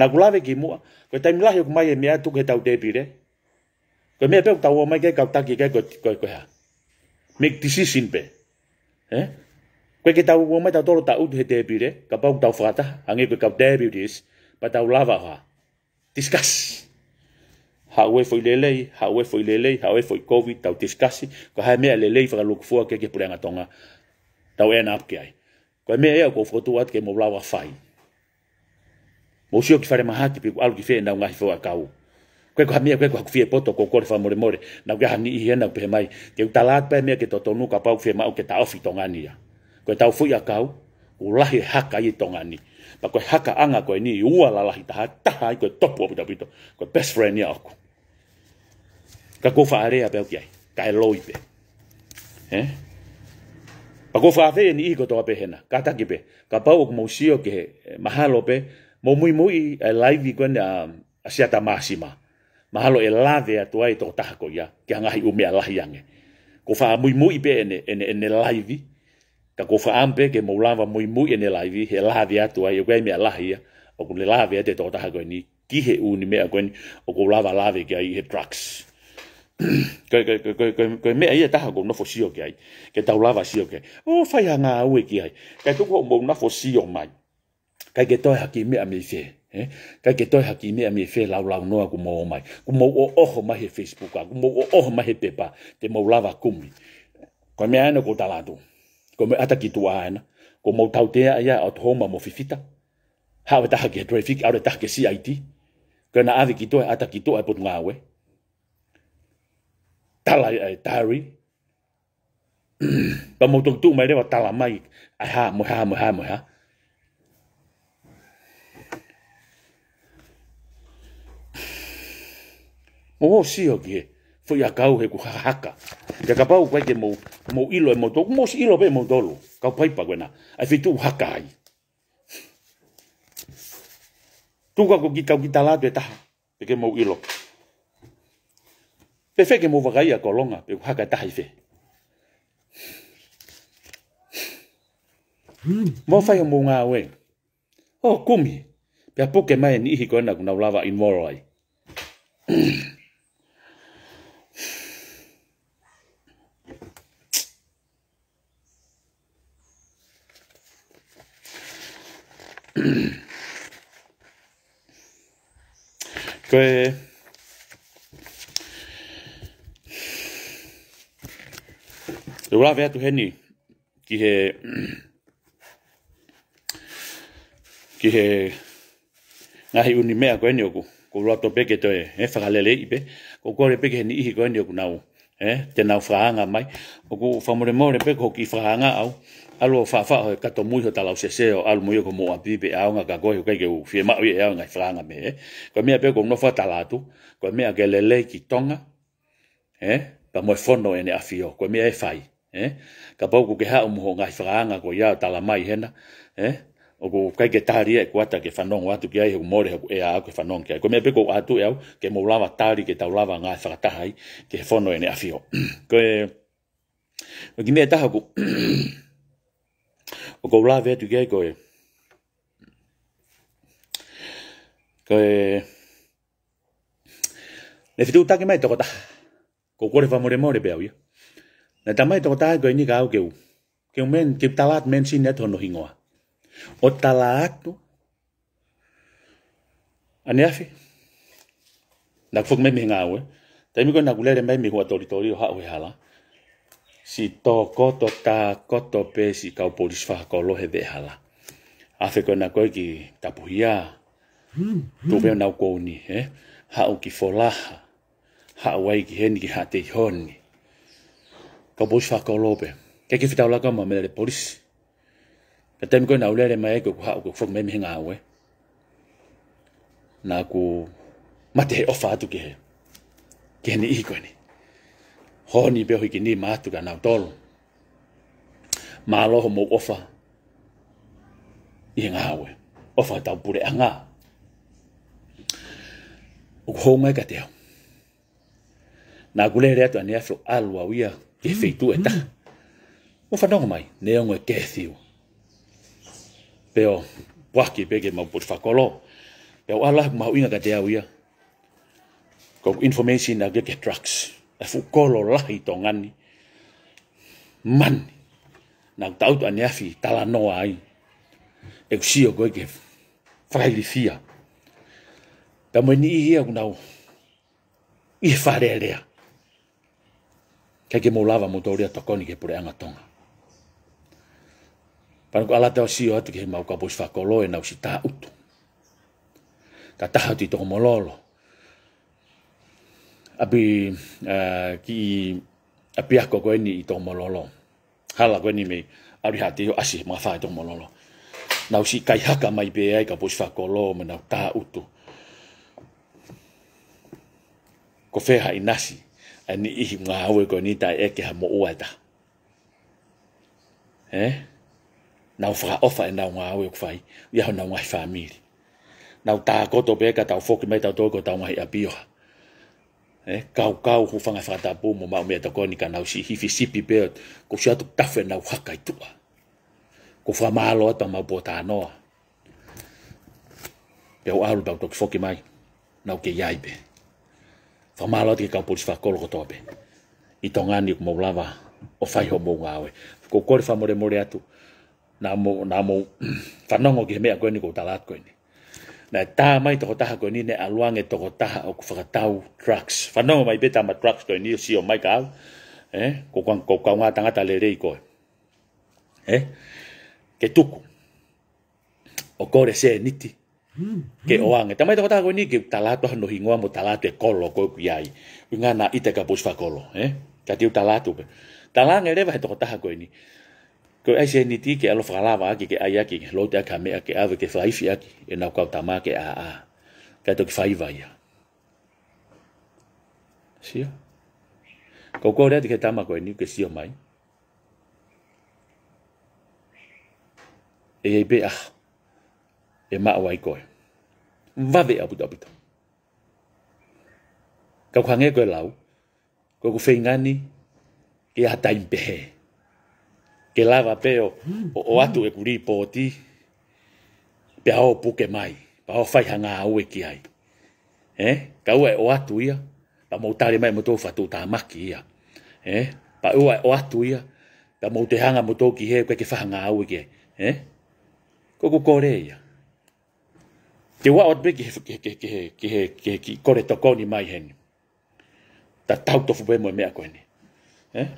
na gulave ki mua ko taim la yok mai me tu ke tau te pi re ko me pe tau mai ke ka ta ki ke ko ko ko ha make decision pe eh ko ke tau mai tau tolo tau te te pi re ka pa tau fata ange ko ka te pi dis pa tau lava ha discuss ha we foi lelei ha we foi lelei ha we foi covid tau discuss ko ha me lelei fra lok fo ke ke prenga tonga tau en ap ke ai ko me e ko fotu at ke mo blawa fai mo sio ki fare mahati pe alu ki fe na ngai fo akau ko ko hamia ko ko fie poto ko kor fa more more na ga ni ie na pe mai ke talat pe me ke to tonu ka pau fie ma o ke ta ofi tongani ya ko ta ofi akau u lahi haka i tongani pa ko haka anga ko ni ua la lahi ta ta ai ko top o pito pito ko best friend ya aku. ka ko fa area pe o ai ka eloi pe eh pa ko fa ni i ko to pe hena ka ta ki pe ka pau ko mo sio ke mahalo pe mo mui mui e eh, laivi kona a eh, siata masima mahalo e lave atu ai to taha ko ia ke anga hi ume alahi ange ko fa mui mui pe ene ene ene laivi ka ko fa ampe ke maulava mui mui ene laivi he lave atu ai e ko me alahi o ko lave ate to taha e ni ki he u ni me ko ni o ko lava lave ke ai he trucks <clears throat> ko ko ko ko ko me no fo sio ke ai ke taulava sio ke o fa nga ue ke ai ka to mo na sio mai kai ke toi haki me ame fe eh kai ke toi haki me ame fe lau lau noa ku mo mai ku mo o oho mai he facebook a ku mo o oho mai he pepa te mo lava kumi ko me ana ko talatu ko me ata ki tu ana ko mo tau te ia at home mo fifita ha ta haki traffic au ta haki CIT ko na ave ki toi ata ki toi po ngawe tala tari <clears throat> pa mo tu mai rewa tala mai a ha mo ha mo ha mo ha o o si o ki fo ya kau he ku haka ya ka pau kwai ke mo mo ilo e mo to mou si ilo be mou dolo ka pai pa gwena ai fi tu haka ai tu ka ku ki ka ki ta la de ta pe ke mo ilo pe fe ke mou vagai a kolonga pe ku haka e ta hai fe mo fa yo mo nga we o kumi pe apuke mai ni hi ko na kuna ulava in moroi koe e urawe atu heni ki he ki he ngahi uni mea koe ni oku ko rato peke toi e whakalele ipe. pe ko kore peke heni ihi koe ni oku nau eh, te nau mai o ko whamore mōre peke ho ki au alu fa fa ho eh, kato mu ho talau se se o alu mu ko mo a bibe a nga ka go ho kai ke u fie ma ye a franga me eh. ko me pe ko no fa talatu ko me a gele ki tonga eh pa mo fondo ene afio ko me e fai eh ka pau ku ke ha mu ho nga franga ko ya tala mai hena eh o ku kai ke tari e kuata ke fanon watu ke ai humore e a ku fanon ke ko me pe ko atu e au ke mo lava tari ke tau lava nga fa tahai ke fondo ene afio <clears throat> ko e eh, ko ki ta ku <clears throat> 我够拉 về tụi cái rồi rồi nếu tụi ta cái mấy tụi ta cô cô đi vào một đêm mồi béo vậy nếu ta mấy tụi ta rồi như gạo kiểu kiểu men kiểu ta lát men xin nét hồn hình hoa ở ta lát tu anh ấy phi đặc phục mấy mình ngào ấy tại mình còn đặc lên mấy mình hoa tổ đi tổ đi họ lá si tō koto tā koto pē si kau polis wha kolohe dhe hala. Awe kona koe ki tapuhia, tūpeo nau kouni, he? Hau ki folaha, hau ai ki heni ki hate i honi. Kau polis wha kolohe pē. Kei ki whitau laka ma mele polis. Ka tēmi koe nau lere mai eko ku hau ku fok mēmi hinga aue. Nā ku mate he ofa atu ki he. Ki heni i koe ni honi beho ki ni mātuka nau tolo. Mā loho mō ofa i ngā hawe. Ofa tau pure anga. Uku hō mai ka teo. Nā gule rea tu ane afro alua uia ke feitu mm, e ta. Ufa mm. nonga mai, neongo e kēthiu. Peo, wāki peke mau pūtu whakolo. Peo, ala, mau inga ka te au ia. Kau information na ke drugs. Kau information na ke drugs e fu kolo lahi to ngani. Mani. Na utautu ane afi tala noa ai. E usio goi ke fraili fia. Pea mwini i hia kunau. I fare lea. Kei ke mou lava mou tauria tokoni ke pure angatonga. Pano ko alate o sio atu ke mau kapuis fakoloe na usi ta utu. Ka taha ti tomololo. abi eh, ki apia ko ko ni to mololo hala ko ni me ari hati yo asi ma fa to mololo nau si kai haka mai pe ai ka pos fa ko lo me nau ta utu ko fe ha inasi ani ihi nga hawe ko ni ta e ke ha mo uata eh nau fra ofa e nau nga hawe ko fai ya nau nga family nau ta ko to be ka tau foki mai tau to ko tau nga apia e kau kau ho fanga fa ta bomo ma me ta ko ni kana usi hifi sipi pe ko sia tu ta fe na u hakai tu ko fa ma lo ta ma bota no pe o alu ba tok foki mai na ke yai be fa ma lo ti ka pulis fa kol ko to be i to nga ni mo blava o fa ho bo nga we ko ko fa mo re mo re atu na mo na mo fa no ngo ge me ko ni ko ta lat ko ni na tā mai toko taha koe ni ne aluange toko taha o ku whakatau trucks. Whanonga mai beta ma trucks koe ni o si o mai ka au. Eh? Ko, ko, ko kaunga tangata le rei koe. Eh? Ke tuku. O kore se niti. Hmm, ke hmm. oange. Tā mai toko taha koe ni ke talato hano hingoa mo talato e kolo koe ku iai. Ui ngana ite ka busfa kolo. Eh? Ka tiu talato. Talange rewa he toko taha koe ni. Eh? ko ai se niti ke alo fala va ke ai ya ke lo ta ka me ke ave ke fai fi ak e na ka ta ma ke a a ka to ke fai va ya si ko ko re ke ta ma ko ni ke si o mai e ai be a e ma wa ko va ve abu dabita ka kwange ko lau ko ko fe ngani ke ha ta impe ke lava peo hmm, o, o hmm. atu mm. e kuri po ti pe ao puke mai pa o fai hanga au e ki ai eh ka ua e o atu ia pa mo tare mai mo to fa tu ta maki ia eh pa ua e o atu ia pa mo te hanga mo to ki he ke ke fa hanga au e ki eh ko ku kore ia te wa ot beki ke ke ke ke ke ke ke kore to koni mai hen ta tau to fu be mo me a ko ni eh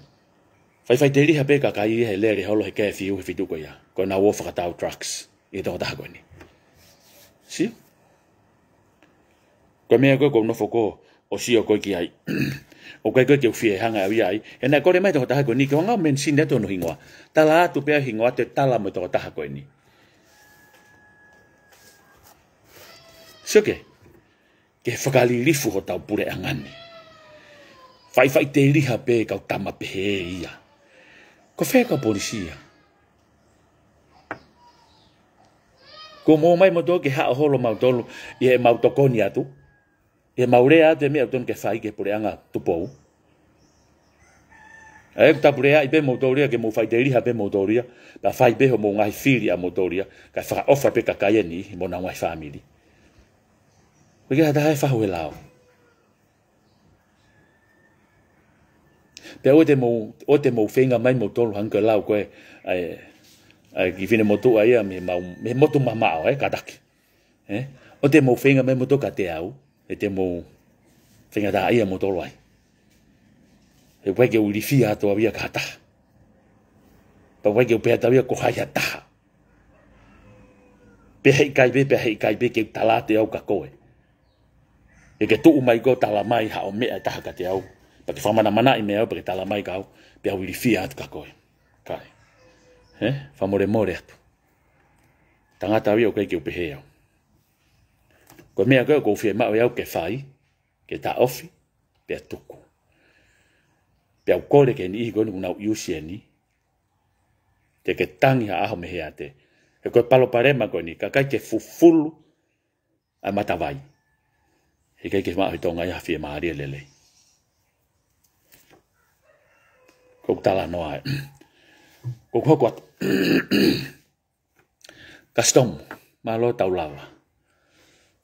Fai fai te liha pe ka ka i he lere holo he kefi uhi fi duko ia. Ko na wofa ka tau trucks. I tō taha koni. Si? Ko mea koe ko nofo ko o si o koe ki ai. <clears throat> O koe koe ki au fie hanga au iai. E nai kore mai tō taha koni ki wanga o men sin neto no hingoa. Tala atu pea hingoa te tala mo tō taha koni. Sio ke? Ke whakali lifu ho tau pure angane. Fai fai te liha pe kau tamapehe ia. Ko fe ka polisia. Ko mo mai mōtō ke haa holo mau tolu ye e mau tokoni atu. I e mau rea atu e ke whai ke pure anga tupou. E kuta pure a i pe mōtō rea ke mo whai te riha pe mōtō rea. Pa fai be mō ngai whiri a mōtō Ka fa ofa pe ka kaya ni mō na ngai whamiri. Ko ga da hai whahu e lao. pe o te mo o te mo fenga mai mo tolu hanga la ko ai ai ki fine mo ai me me motu tu mama o e eh, kadak e eh? o te mo fenga mai mo to kate au e te mo fenga da ai mo tolu ai e wa ge uli fi ato avia kata pa wa ge pe ata avia ko haia ta pe hei kai be pe hei kai be ke talate au ka koe e ke tu mai go tala mai ha o me ata ka au pa ke fa mana mana i meo pe tala mai kau pe au ri fia at kakoe kai he fa more more atu tanga ta vi o kai ke upe he au ko me ago ko fie ma o yau ke fai ke ta ofi pe tuku pe au kore ke ni go ni una yusieni te ke tangi a aho me he ate e ko palo pare ma ko ni kakai ke fufulu a matavai e kai ke ma o tonga ya fie ma ari lelei kouk tala noa e. Kouk hoko atu. Kastom, maa loa tau lawa.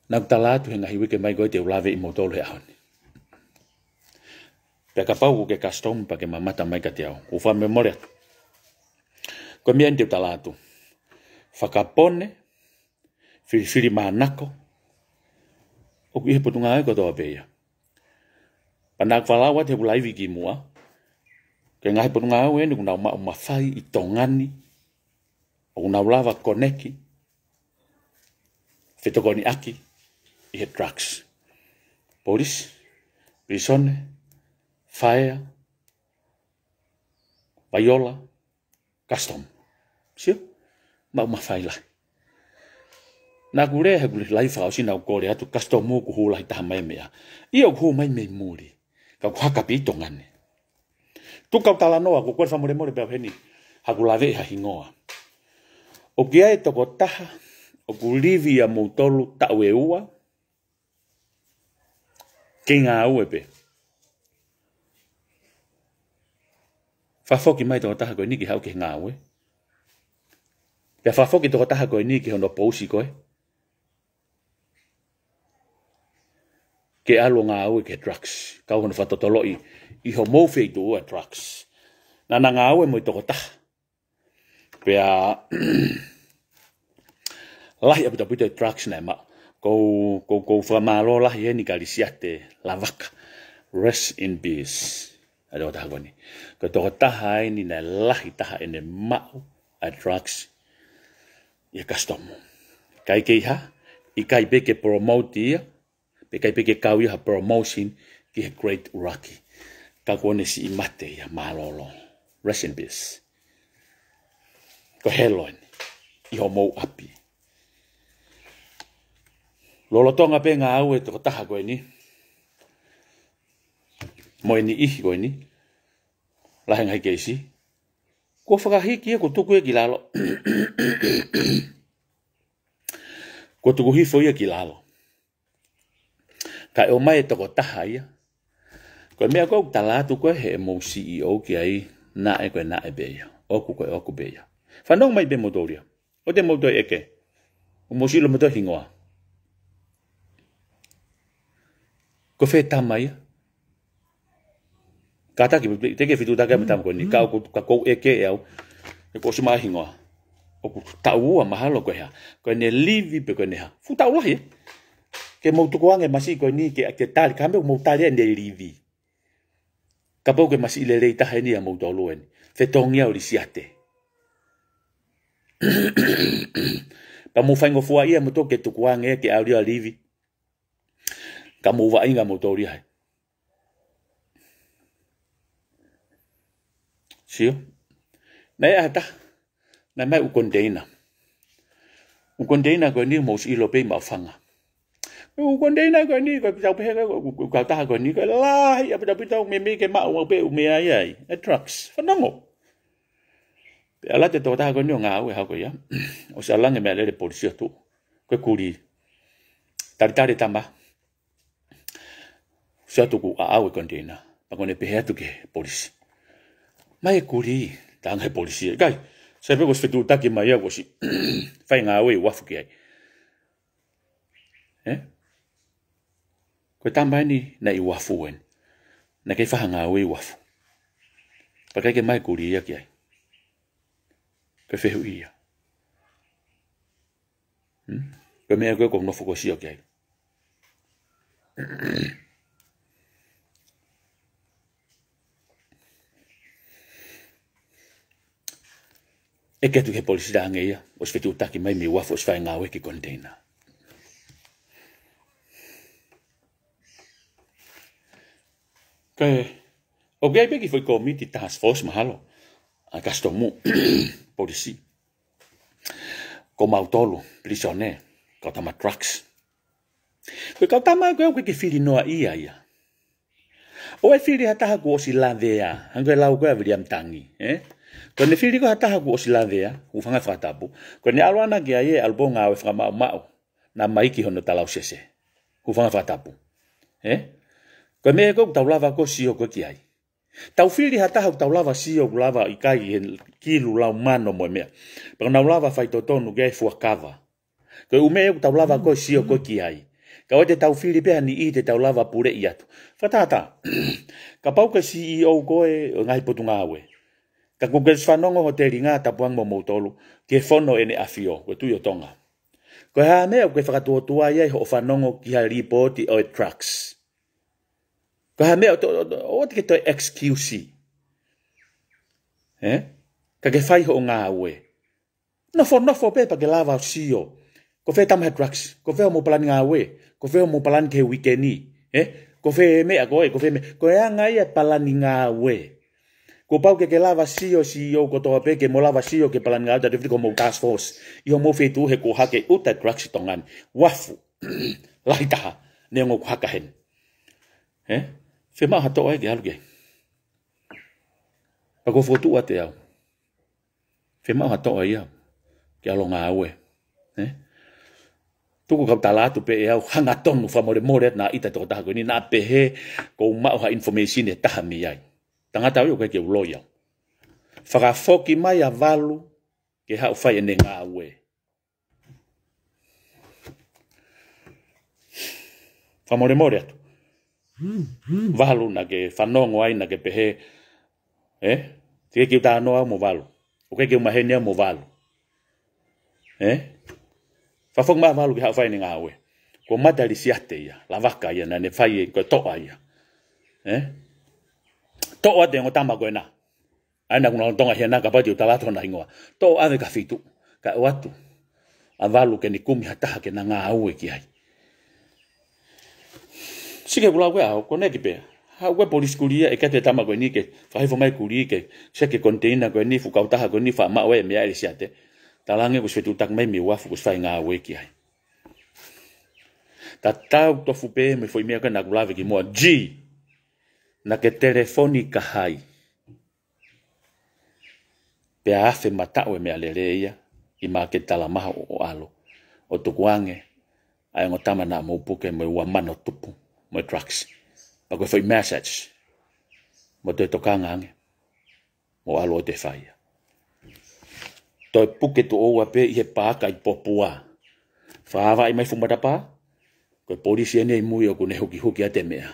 Nau tala atu henga hiwike mai goi te ulawe i motolo he ahoni. Pea ka pau kuke kastom pa ke mamata mai ka au. Ufa me mori atu. Koe te tala atu. Whakapone, whiriwhiri maa nako, Oku ihe putunga ai kotoa peia. Pa nāk whalawa te hula iwi ki mua, ke ngai pono ngau e nuku nau mau mafai i tongani o nau lava koneki fetokoni aki i he drugs polis risone fire Paiola, custom. Sio? Ma uma faila. Na gure he gure lai fao si na gore atu custom mo kuhu hula hita hamae mea. Ia ku hu mai mei muri. Ka ku haka pi Tu kautala noa ko kuerfa more more pea heni. ha hingoa. O que é toko taha, o kulivia moutolu taue ua, kenga aue pe. Fafoki mai toko taha koe niki hau ke ngā aue. fafoki toko taha koe niki hono pousi koe. ke alo ngā aue ke drugs. Kau hana whatatoloi, iho mōwhi i tūua drugs. Nā nā ngā aue mui tōko taha. Pea, <clears throat> lahi apita pita e i drugs nai ma. Kou, kou, kou whamālo lahi e ni kari siate, lavaka. Rest in peace. A tōko taha kwa ni. Ko tōko taha e ni nai lahi taha e ne mau a drugs. Ia kastomu. Kai keiha, i kai peke promote ia pe kai pe ke kau ha promotion ki he great rocky ka ko ne si mate ya malolo rest in peace ko helon i ho mo api lolo to pe nga au e to ta ha ko ni mo ni i ko ni la hen hai ke si ko fra hi ki ko to ko ki lalo ko to ko hi fo ki lalo ka e o mai to ko taha ia ko me ko ta la tu ko he mo CEO ki ai na e ko na e be ia o ku ko o ku be ia fa no mai be mo do ia o te mo do e ke o mo si lo mo do hingoa ko fe ta mai ka ta ki te ke fitu ta ka me tam ko ni ka ko ka ko e ke e au e ko si ma hingoa o ku ta u a mahalo ko ia ko ne livi pe ko ne ha fu ta u la ia ke mo tuku ange masi ko ni ke te tal ka mo ta de ne rivi ka po ke masi le reita he ni mo to loen fe tongia o siate pa mo fango fua ia mo to ke tuku ange ke au ria rivi ka mo va inga mo to ria sio nei ata na mai u container u container ko ni mo si lo pe ma fanga ukondena kwani kwa pitakupheka kwakata kwani kwa la ya pitapita umeme ke ma uwa pe ume ai ai a trucks fanango pe ala te tota kwani nga we ha ya o sa lange me le policia tu kwe kuri tartare tamba sa tu ku a we kondena pa kone pe ha tu ke polisi mai kuri tanga polisi kai sa pe ko sfetu taki mai ya ko si fai nga we wafu ke ai eh koe tamai ni na i wafu weni. Na kei whahanga au i wafu. Pa kei ke mai kuri ia ki ai. Koe whehu ia. Hmm? Koe mea koe kong nofu koe sio ki ai. e ketu ke polisi da ia, o se fetu utaki mai mi wafu o se fai ngawe ki kontena. Kai, o kai peki foi komiti task force mahalo. A kastomu, <clears throat> polisi. Ko mautolu, prisone, kau tama trucks. Koe kau tama koe au koe ke whiri noa iya iya. O e whiri hataha ku osi ladea, ya, hangoe lau koe awiri am tangi. Eh? Koe ne whiri koe hataha ku osi ladea, ya, uwhanga whatapu. Koe ne aroana kia e albo ngā oe whakamau mao, na maiki hono talau sese. Uwhanga whatapu. Eh? Ko me ko tau lava ko si o ko ki ai. Tau fili hata ho tau lava si o lava i kai en kilu lau mano mo me. Pero na lava fai to tonu ge fu akava. Ko u me tau lava ko si o ko ki ai. Ka o tau fili pe ni i te tau lava pure i atu. Fatata. <clears throat> Ka pau ka si i ko e ngai potu nga awe. Ka kongres whanongo ho te ringa tapuang mo moutolu. Ke fono ene afio. Ko tu yo tonga. Ko hea mea kwe whakatuotua iai ho whanongo ki hai ripoti o e trucks. Vaha o to o te to excuse. Eh? Ka fai ho ngā ue. No for no for pepa ke lava sio. Ko fe tam drugs. Ko fe mo palan ngā Ko fe mo palan ke weekendi. Eh? Ko fe me a koe. Ko fe me. Ko e anga ia palan ngā ue. Ko pau ke ke sio sio ko pe ke mo lava sio ke palan ngā da Ta te whiko mo task force. Iho mo fe tu he ko hake uta drugs tongan. Wafu. <clears throat> Laita. Ne ngok hakahen. Eh? Fe maa hato ae ke aluke. Pako fotu ate au. Fe maa hato ae au. Ke alo ngā aue. Tuku kau talatu pe e au hanga tonu fa more more na ita toko tahako. Ni nā pehe ko umau ha informasine taha mi ai. Tangata ue kai ke uloi au. Whaka foki mai a valu ke hau fai ene ngā aue. Fa more more atu valu na ke fanongo ai na ke pehe eh tike ki ta no mo valu o ki mahene mo valu eh fa fok ma valu ki ha fai ninga we ko madali siate ya la vaka ya na ne fai e, ko to eh? ai eh to o de ngota magoena ai na kuno tonga hiana ka pati utala thona ingwa to ave ka fitu ka watu avalu ke ni kumi hataha ke na nga aue ki ai. sike bula we au kone ki pe ha we polis kulia e kate tama ko ni ke fa hifo mai kuli ke se ke container ko ni fu kauta ha ko ni fa ma we me ai siate talange ku svetu tak mai mi wa fu ku sfai nga we ki ai ta tau to fu pe me foi me ka na kulave ki mo g na ke telefonika hai pe afe matawe me aleleia i ma ke talamaha o alo o tukuange ai e ngotama na mupuke me wa mano tupu my drugs. pa ko foi message mo te to kangang mo alo te fai to puke to owa pe ye pa kai popua fa va mai fu mata pa ko polisi ene mu yo ko ne hoki hoki ate mea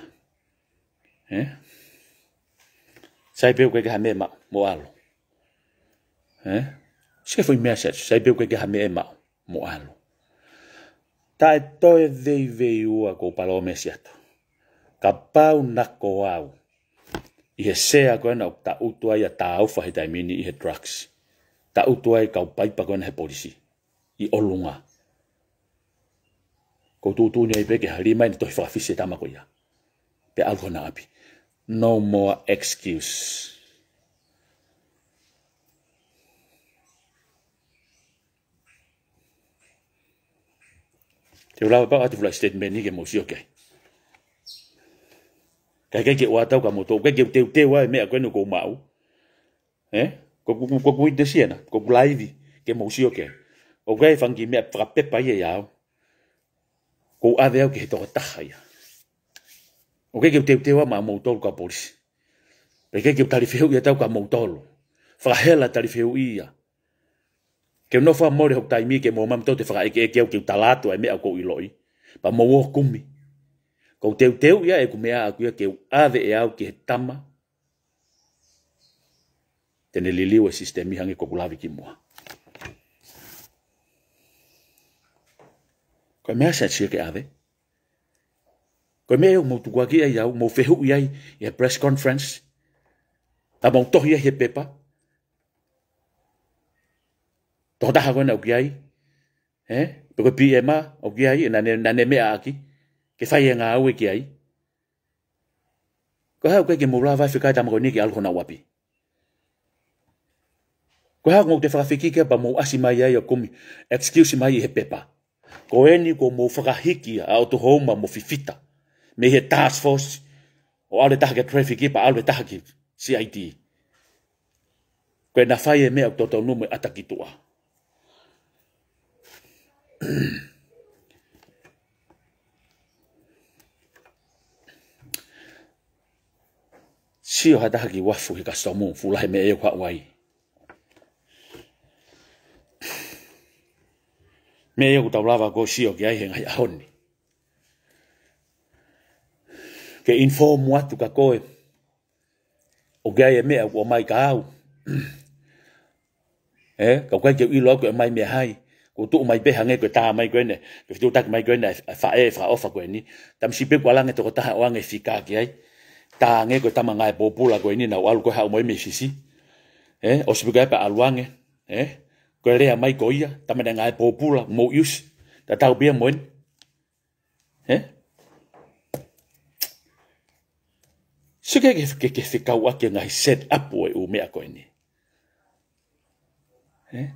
sai pe ko ke ha me ma mo alo he se foi message sai pe ko ke ha me ma mo alo Tai toi vei vei ua kou palo mesiato. ka pau ko au. I he sea koena na ta utua ia ta aufa he taimini i he drugs. Ta utua i kau paipa na he polisi. I olunga. Ko tūtūni ai peke harima ni tohi whakawhise tamako ia. Pe na api. No more excuse. Te ulawa pa atu fly statement ni ke mo okay. cái cái kiểu tao cả một tổ cái kiểu tiêu tiêu ấy mẹ quên được cổ mạo eh có có có quý thế nè, có live cái mẫu siêu kìa ok phần gì mẹ phạt bếp bấy giờ yao cổ a veo kìa tổ tắc hay à? ok kiểu tiêu tiêu mà một tổ cả bốn, cái cái kiểu tarif hiệu tao cả một tổ phạt hết là tarif hiệu ý à cái nó pha mồi học tài mi cái mồm mâm tổ thì phạt cái kiểu kiểu talat tuổi mẹ cô ý lỗi và mẫu cung mi Ko teu teu ia e kumea a kuia keu ave e au ki he tama. Tene liliu e sistemi hange kokulavi ki mua. Ko mea sa tia ke ave. Ko mea eu moutu waki ai au, mou fehu iai i press conference. Ta mou tohi ai he pepa. Tohota hako na ukiai. Eh? Peko pi ema ukiai na ne mea aki. ke whaia e ngā aue ki ai. Ko hau koe ke mōrā vai whikai tamako ni ki alko nā wapi. Ko hau ngok te whakawhiki kia pa mō asi mai ai o kumi, excuse mai i he pepa. Ko eni ko mō whakahiki a o tuhouma mō fifita. Me he task force o aule taha ke traffic i pa aule taha ki CIT. Ko e na whaia e mea o tōtau nume atakitua. Ahem. <clears throat> sio hata haki wafu hika stomu fulai me eo kwa wai. Me eo kutaulawa ko sio ki ai hengai ahoni. Ke informu atu ka koe. O kia e mea kua mai ka au. <clears throat> eh, kau kai ke ilo aku e mai mea hai. Ko tu mai pe hange ko ta mai ko này Ke tu tak mai ko này phải phải off ofa ko ni. Tam si qua kwa lange to ko ta wa nge fika ki ai ta nghe nge ko tama ngai po pula ko ini na wal ko ha mo mi sisi eh o sibu ga pa alwange eh ko re mai ko ia tama na ngai po là mo yus ta tau bia mo eh cái cái ke ke fikau cái ngai set up we u me cái ini. Eh?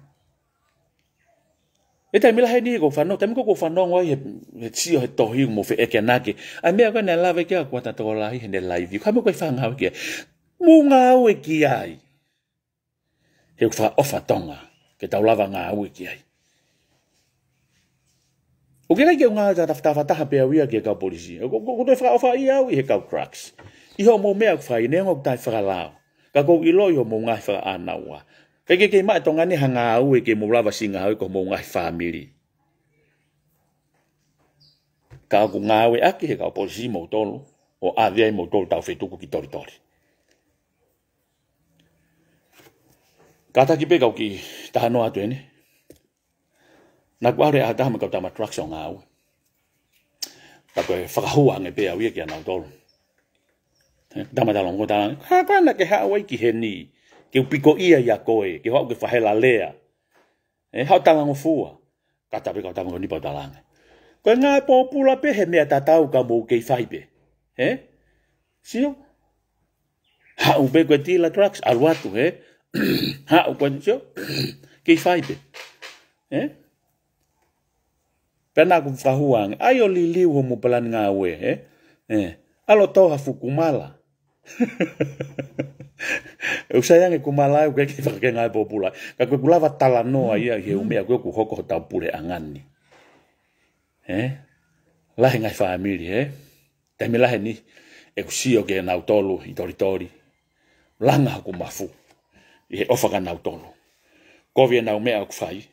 E tai mila hei ni kou whanau, tai mi kou whanau ngwa he, he tio he tohi mo fe eke anake. Ai mea kua nea lawe kia kua tato o lahi hende laivi. Kua mi kua whanga hau kia. Mu ngā ue ki ai. He kua ofa tonga. Ke tau lawa ngā ue ki ai. O kira kia ngā ta tafta fataha pia wia kia kau polisi. Kua te wha ofa i au i he kau crux. Iho mo mea kua i nea ngok tai whakalao. Ka kou ilo iho mo ngā whakalao. Eke ke mai tonga ni hanga au e ke mo lava singa hau e ko mo ngai family. Ka ku ngā we ake he ka o posi mo tolu o a dia mo tolu tau fetuku ki tori tori. Ka ta ki pe kau ki taha noa tuene. Na kua re a taha me kau tama traksa o ngā au. Ta koe whakahua ange pe au ia e ki anau tolu. Tama talongo talang. Ha kua na ke hawa i ki he nii. ke upiko ia ya koe, ke hau ke whahela lea. E hau tanga ngō fua, ka tape kau tanga ngō nipa talanga. Koe ngā pula pe he mea tatau ka mō kei whaipe. He? Eh? Sio? Hau pe koe tila drugs, aru atu, he? Eh? <clears throat> Hau koe sio? <clears throat> kei whaipe. He? Pena ku ayo ai o li liu ho mō palan ngā ue, he? Alo ha fukumala. <laughs> <laughs> Eu sei que com lá o que que vai que não popular. Que que pulava tala no aí aí o meu que eu coco tá pure angani. É? Lá em a família, é? Tem lá ni. É e o sio que na autolo e toritori. Lá na com mafu. E ofaga na autolo. Covia na o meu que faz.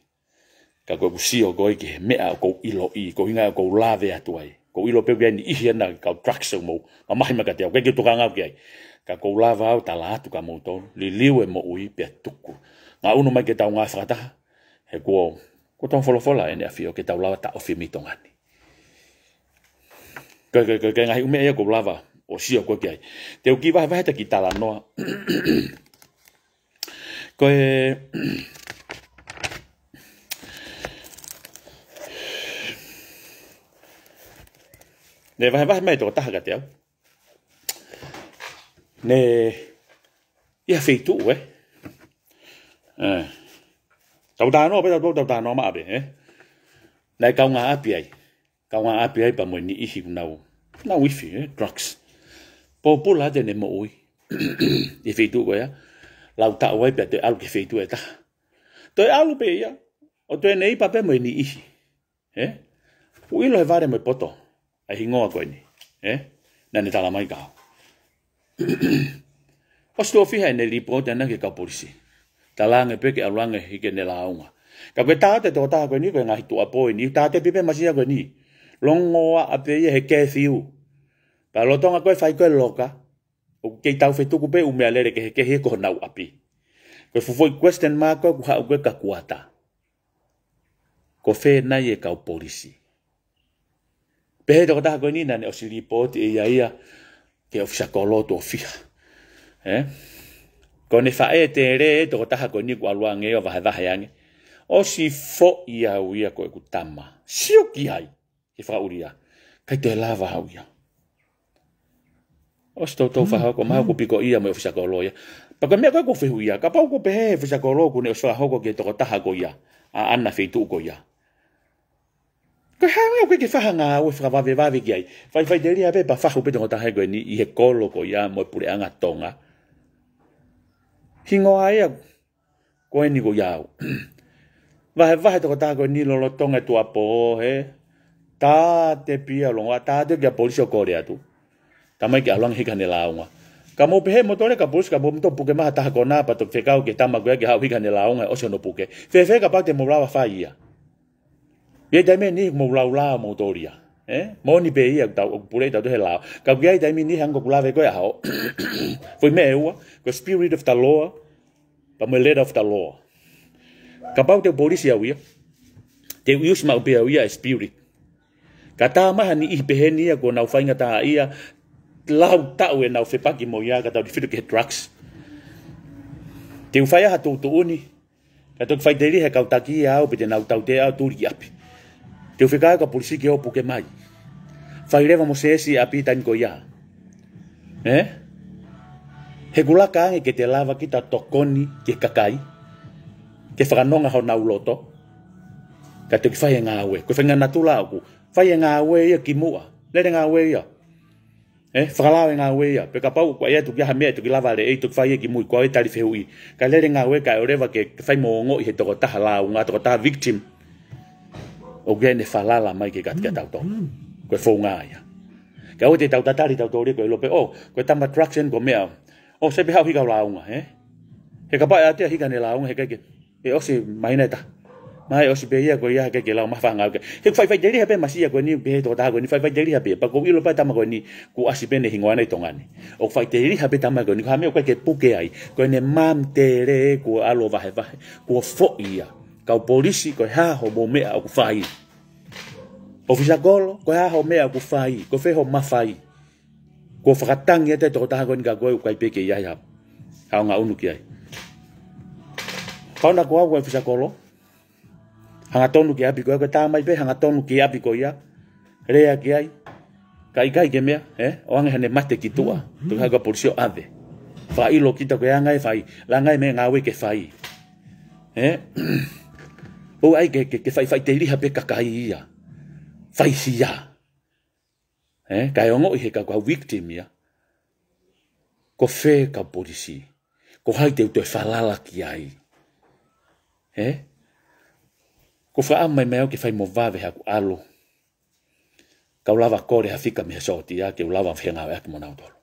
Ka koe kusio koe ke mea o kou ilo i, kou inga o kou lawe atu ai. Kou ilo peo kia ni ihi ana kau traksa umou. Ma mahi maka te au, kai kia tukanga au kia ai ka kou lava au tala atu ka mouton, li liu e mou i pia tuku. Nga unu mai ke tau ngā whakataha, he kuo, ko tau wholofola e ne a fio, ke tau lava ta ofi mi tongani. Kei, kei, kei, kei, ngahi ume ea kou lava, o sio kua kiai. Te uki vahe vahe ta ki tala noa. <clears throat> Koe, <clears throat> Ne vai vai mai to taha ka te au. ne ia feitu e eh tau da no pe tau tau da no ma be eh nai kau api ai kau nga api ai pa mo ni ihi nau na wifi eh drugs po po la de ne mo oi e feitu ko ya lau ta oi pe te alu ke feitu e ta to alu pe ya o to nei pa pe mo ni ihi eh uilo e vare mo poto ai hingoa ko ni eh na ne tala mai <coughs> Pastor fi hai nei lipo te nake ka polisi. Ta lange peke a lange hike ne la aunga. Ka pe tate to ta koe ni koe ngahi tu apoi ni. Tate pipe masia koe ni. Longoa a pe ye he kethi u. Pa lotonga koe fai koe loka. O kei tau fetu kupe ume alere ke he kehi e koho nau api. Koe fufoi question ma koe kuha u koe ka kuata. Ko fe nai e ka polisi. Pehe to kata koe ni nane osi lipo te ia ia. Pehe to kata koe ni nane osi lipo te ia ia te o fisa kolo to fia. Eh? Ko ne fae te re, to ko taha ko ni ku alua ngeo vahe vahe ange. O si fo ia uia ko e ku tama. Sio ki hai, ke wha uria. Kai te la vaha uia. O si tau tau whaha ko mm-hmm. maha ku piko ia mo e fisa kolo ia. Paka mea koe ko fehu ia, ka pau ko pehe e fisa kolo ku ne o sora hoko ke to ko taha ko ia. A anna fei tu ko ia. Ia. Ko ha me ke fa hanga o fa e va ve va ve gai. Fa fa de ria be pa fa hupe tonga tahe goni i he kolo ko ya mo pure anga tonga. Kingo ai a ko eni go ya. Va va he tonga go ni lo lo tonga tu apo he. Ta te pia lo ta te ga polisi o korea tu. Ta mai ga lang he kane la unga. Ka mo pe he mo tonga ka bus ka mo to puke ma ta ko na pa to fe ka o ke ta ma go ya ga hu kane la unga o se no puke. Fe fe ka pa te mo bra va fa ia. ye dai me ni mo lau la mo to ria eh mo ni be ye ta bu le ta de la ka ge dai me ni hang ko la ve ko ya ho <coughs> foi me eu ko spirit of the law pa me lead of the law ka pau te bori sia wi te use ma be ya e spirit kata ma hani i be ni ko na fa ngata ia lau tau e nau whepaki mo ia ka tau di whitu ke drugs. Te uwhaia ha tūtu uni, ka tōk whaideri he kautaki e au pe te nau tau te au tūri api. te ofikaa ka polisi ke opo mai. Whaireva mo se esi api tani ko ia. Eh? He gula ka ke te lava ki ta tokoni ke kakai. Ke whakanonga hau nauloto. Ka te ki whaie ngā aue. Ko whainga natula aku. Whaie ngā aue ia ki mua. Lere ngā aue ia. Eh? Whakalawe ngā aue ia. Pe ka pau kwa ia tuki aha mea tuki lava le ei tuki whaie ki mui. Kwa e tarifehu i. Ka lere ngā aue ka eurewa ke whaimo ongo i he tokotaha lau. Ngā tokotaha victim. Ngā victim. o gene falala mai ke gat gat mm, auto mm. ko fonga ia ka o te tau tatari tau tori ko lope o oh, ko tama traction ko mea oh, o se behau hika launga he he ka pa ate hika ne launga he ka ke e o se mai na ta mai o se be ia ko ia ka ke lau ma fanga ke he fai fai deri hape masia ko ni be to ta ko ni fai fai deri hape pa ko ilo pa tama ko ni ku asi bene hingo ana tonga ni o fai deri hape tama ko ni ka me o ka ke puke ai ko ne mam tere ko alo va he va ko fo ia ka polisi ko ha ho mo mea ku fai ofisa golo ko ha ho mea ku fai ko fe ho mafai ko fakatang ya te to ta ko nga kai pe ya ya ha nga unu ki ai ka na ko ko ofisa golo hanga tonu ki abi ko ta mai pe hanga tonu ki abi ko ya re ya kai kai ke mea eh oange hane mate ki tua tu ha ko polisi ave fai lo kita ko ya fai la ngai me ngawe ke fai eh <clears throat> o ai ke ke, ke fai fai te liha pe kakai ia. Fai si ia. Eh, kai ongo i he ka kua victim ia. Ko fe ka polisi. Ko hai te utoe falala ki ai. Eh? Ko fa amma i meo ke fai mo vave ha ku alo. Ka ulava kore ha fika mi ha soti ia ke ulava fhenga ha ki mo nautolo.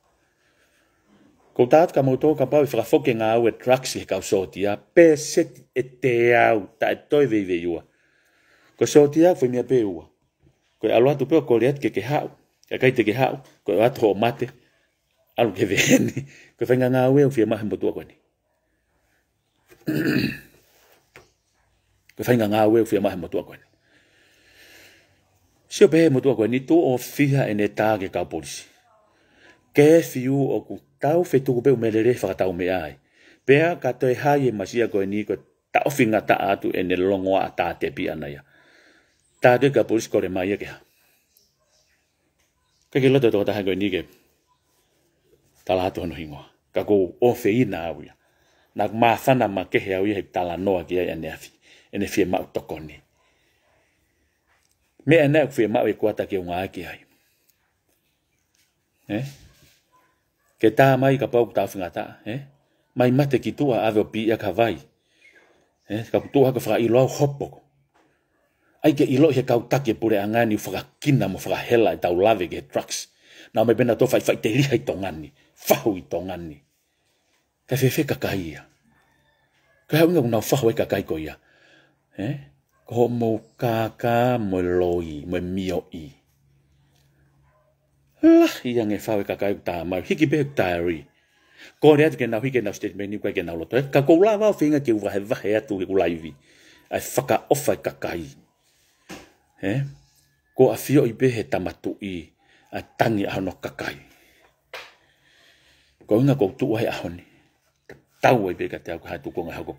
Ko tāt ka mo ka pau fra fokin a we trucks he ka so tia pe set e te au ta e toi vei vei ua. Ko so tia fui mea pe ua. Ko e aloha tupeo ko liat ke ke hau. Ka e kai ke hau. Ko e ato mate. Alu ke veheni. Ko fenga ngā ue ufie mahi mo tua koni. Ko fenga ngā ue ufie mahi mo tua koni. Sio pehe mo tua koni tu o fiha ene tāge ka polisi. Ke o ku tau fe tuku peu mele re faka tau me ai. Pea katoe toi e masia koe ni koe tau finga ta atu e ne longoa a ta te pi anaya. Ta te ka polis kore mai e keha. Ka ke lato toko tahan koe ni ke tala hatu hano hingoa. Ka ko o fe i na au ya. Na maathana ma kehe au ya he tala noa ki ai ane afi. Ene fie mau toko ni. Me ane ak fie mau e kuata ke unga aki ai. Eh? ke tā mai ka pau kutāwhi ngā eh? mai mate ki tua awe o pia ka vai. Eh? Ka kutua haka whaka ilo au hopo. Ai ke ilo he kau take pure a ngāni whaka kina mo whaka hela i e tau lave ke trucks. Nā me bena tō whai whai te liha i tō ngāni, whahu i tō ngāni. Ka whewe ka kai ia. Ka hau inga kuna whahu e ka kai ko ia. Eh? Ko mo kaka mō loi, mō mio i lahi ange fawe ka kai ta mai hiki be diary ko re atke na hiki na statement ni kai na lotoe ka ko lava o finga ki wa he wa atu ki e ulai ai faka ofa e ka kai he ko a fio i be he tamatu i a tangi a no ka kai ko nga ko tu wa he tau ai be ka te au ka tu ko nga hako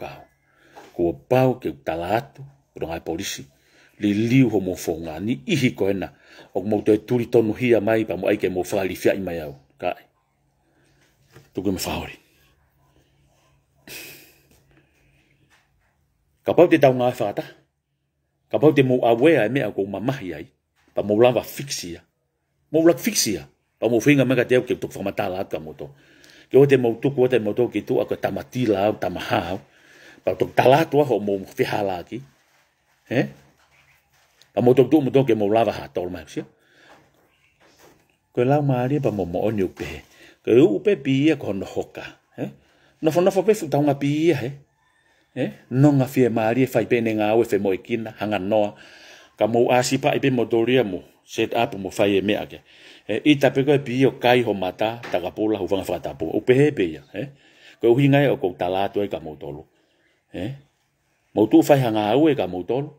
ko pau ke tala atu ko nga li liu ho mo ni ihi ko ena o mo te turi tonu hia mai pa mo ai mo fa li fia mai au Kai. tu ko me faori ka pau te tau ngai fata ka pau te mo awe ai e me ko mama ai pa mo lava fixia mo lava fixia pa mo finga me ka te ke tu fa mata la to ke o te mo tu ko te mo to ke tu ako tamatila tamaha pa to talatu ho mo fi halaki He? a mo tok tu mo tok mo lava ha tol mai sia ko la ma ri pa mo mo oni u pe ko u pe pi e kon hoka he no fo no fo pe ta nga pi e he he no nga fie ma ri e fai pe nga u e fe mo ikina e hanga no ka mo asi pa i pe mo doria mo set up mo fai e me ake e i ta pe ko pi o kai ho mata ta ka pula u vanga fata pu u pe he pe ya he ko u hinga e ko tala tu e ka mo tolo he mo tu fai hanga u e ka mo tolo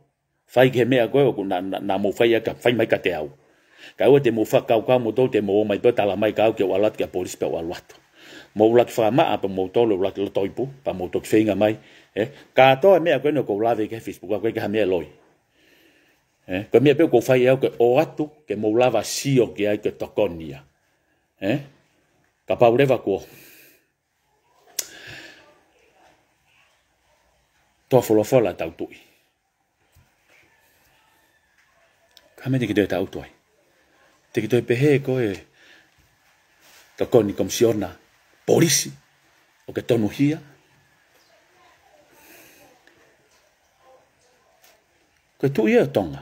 fai ke mea koe ku na na mo fai ka fai mai ka te au ka o te mo fa ka ka mo to te mo mai pe tala mai ka au ke walat ka polis pe walat mo ulak fa ma pa mo to lo ulak lo toipu pa mo to fe nga mai e ka to me a ko la ve ke facebook ka ke ha me loi e eh? ka me pe ko fa ya ke o atu ke mo lava si o ke ai ke tokonia e ka pa ureva ko to fo lo fo la tau tui. Ka me te ki tau toi. Te pehe ko e to koni kom polisi o ke tonu hia. Ko tu ia tonga.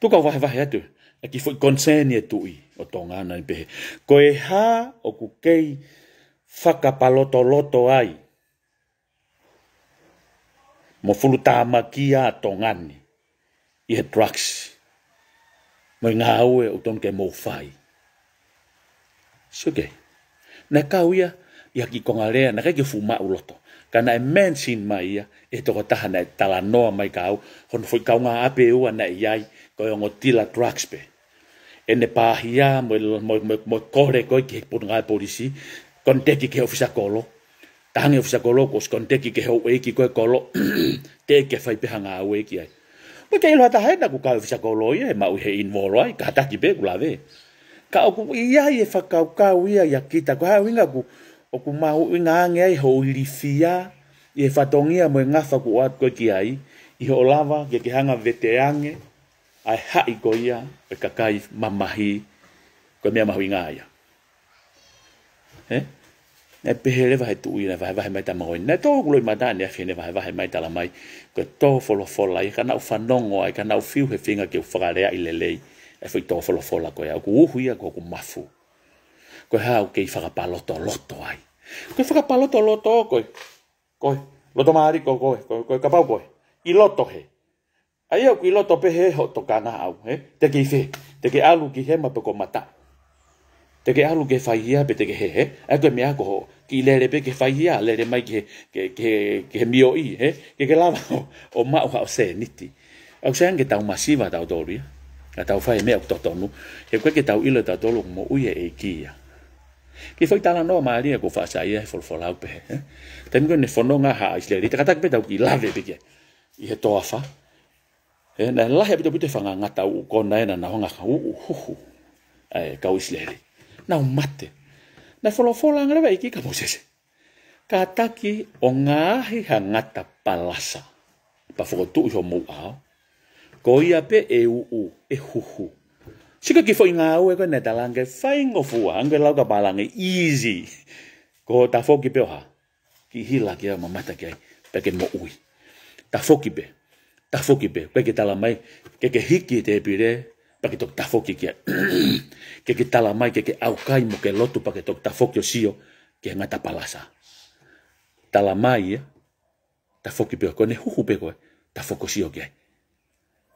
Tu ka vahe vahe atu. A ki fwoi konseni e tu i o tonga ana i pehe. Ko ha o ku kei whakapaloto loto ai. Mo fulu tāma ki a tongani ia drugs mo ngā aue o tonu kei mō whai. Suke, na kau ia, ia ki konga rea, na kei ki fuma u loto. Ka nai e mensin mai ia, e toko taha nai e tala noa mai kau, hon fui kau ngā ape ua na iai, koi ongo tila drugs pe. E ne pāhia, mo, mo, mo, kore koi ki hekipun ngā polisi, konteki ke ofisa kolo, tahangi ofisa kolo, kos konteki ke hau eiki koi kolo, <clears throat> te ke fai peha ngā aue ai. Oi kei loa tahae na kukau fisa koloi e mau he in voro ai, kata ki pe kula ve. Ka oku ia i e whakau kau ia i a kita, ko hau inga ku oku mau inga ange ai ho iri fia, i e whatongia mo e ngafa ku oat koe ki ai, i ho lava ke ke hanga vete ange, ai hai ko ia e kakai mamahi koe mea mahu inga aia. He? Nei pehe le vahe tu ui na vahe vahe mai tamahoi, nei tō kuloi matane a fene vahe vahe mai tala mai, ke to folo fola i kana fa nongo ai kana fiu he finga ke fa rea i lele e foi to folo fola ko ya ku uhu ya ko mafu ko ha ke fa pa loto loto ai ko fa paloto loto loto ko ko loto mari ko ko ko ka pa ko i loto he ai ku loto pe he ho to kana au he te ki fe te ki alu ki he ma pe ko mata te ke alu ke faia pe te ke he he a ko mea ko ki le le pe ke faia le le mai ke ke ke ke mio i he ke ke lava o ma o se niti au sen ke tau masiva tau doria a tau fai mea ko tonu he ko ke tau ile tau tolu mo uye e kia ki foi tala no mari ko fa sa ia for for au pe tem ko ne fononga ha isle ri te katak pe tau ki lave pe ke i he toa fa e na lahe pe te fanga ngata u kona e na na honga ka u hu hu ai kau isle na umate. Na folofola ngere vai ki kamusese. Kataki o ngahi hangata palasa. Pa fokotu iho mou ao. Ko ia pe e uu e huhu. Sika ki fo inga au e koe neta lange fai ngofua. Angwe lau ka palange easy. Ko ta foki pe oha. Ki hila ki ama mata ki ai. Peke mo ui. Ta foki pe. Ta foki pe. Peke tala mai. Keke hiki e te pire. te pire. pake tok tafoki kia. <clears throat> ke ke tala mai ke ke au kai mo ke lotu pake tok tafoki o sio ke ngata palasa. Tala mai e, eh, tafoki peo kone huhu peko e, tafoko sio kia.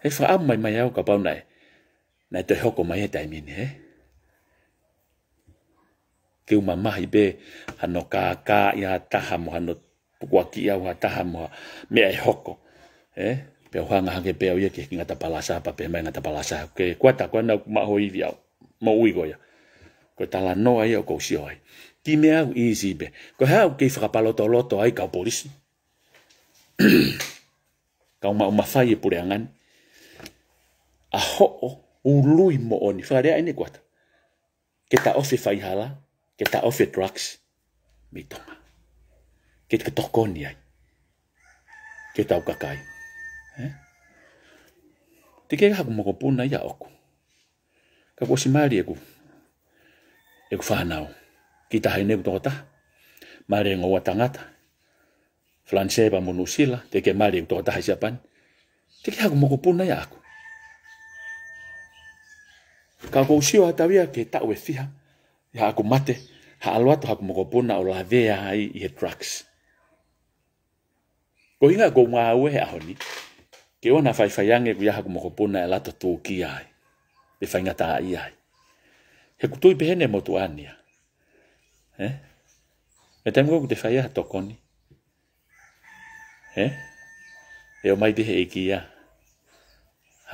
He fa amu mai mai au ka pauna e, nai toi hoko mai e tai mene e. Eh. Ke uma mahi be, hano ka ka ia taha mo, hano kua ki ia taha mo, mea e hoko. Eh? pe hanga hanga pe oye ke kinga tapala sa pa pe mai nga tapala sa ke kwata kwa na ma hoi via ma ui goya ko tala no ai ko si oi ti me au easy be ko ha ke fra paloto loto ai ka polis <clears throat> ka ma ma fai e pure angan a ho o lui mo oni fa rea ene kwata ke ta ofi fai hala ke ta ofi drugs mi toma ke ke tokoni ai ke tau kakai ka Te kei haku moko puna ia oku. Ka kua si maari eku. Eku whanau. Ki tahai neku toko taha. Maari e ngō watangata. Flanseba e mo nusila. Te kei maari eku toko taha siapan. Te kei haku moko puna ia oku. Ka kua usio atawia ke tau e fiha. Ia aku mate. Ha aluato haku moko puna o lavea ai i he drugs. Ko hinga kua mga aue he ahoni. Ko hinga kua mga aue he ahoni ke ona fai fai ange ku yaha kumoko puna e lata tō ki ai. E fai ngata ai ai. He kutui pehene motu ania. He? Me tēmu kou te fai aha tokoni. He? E o mai te he e ki ia.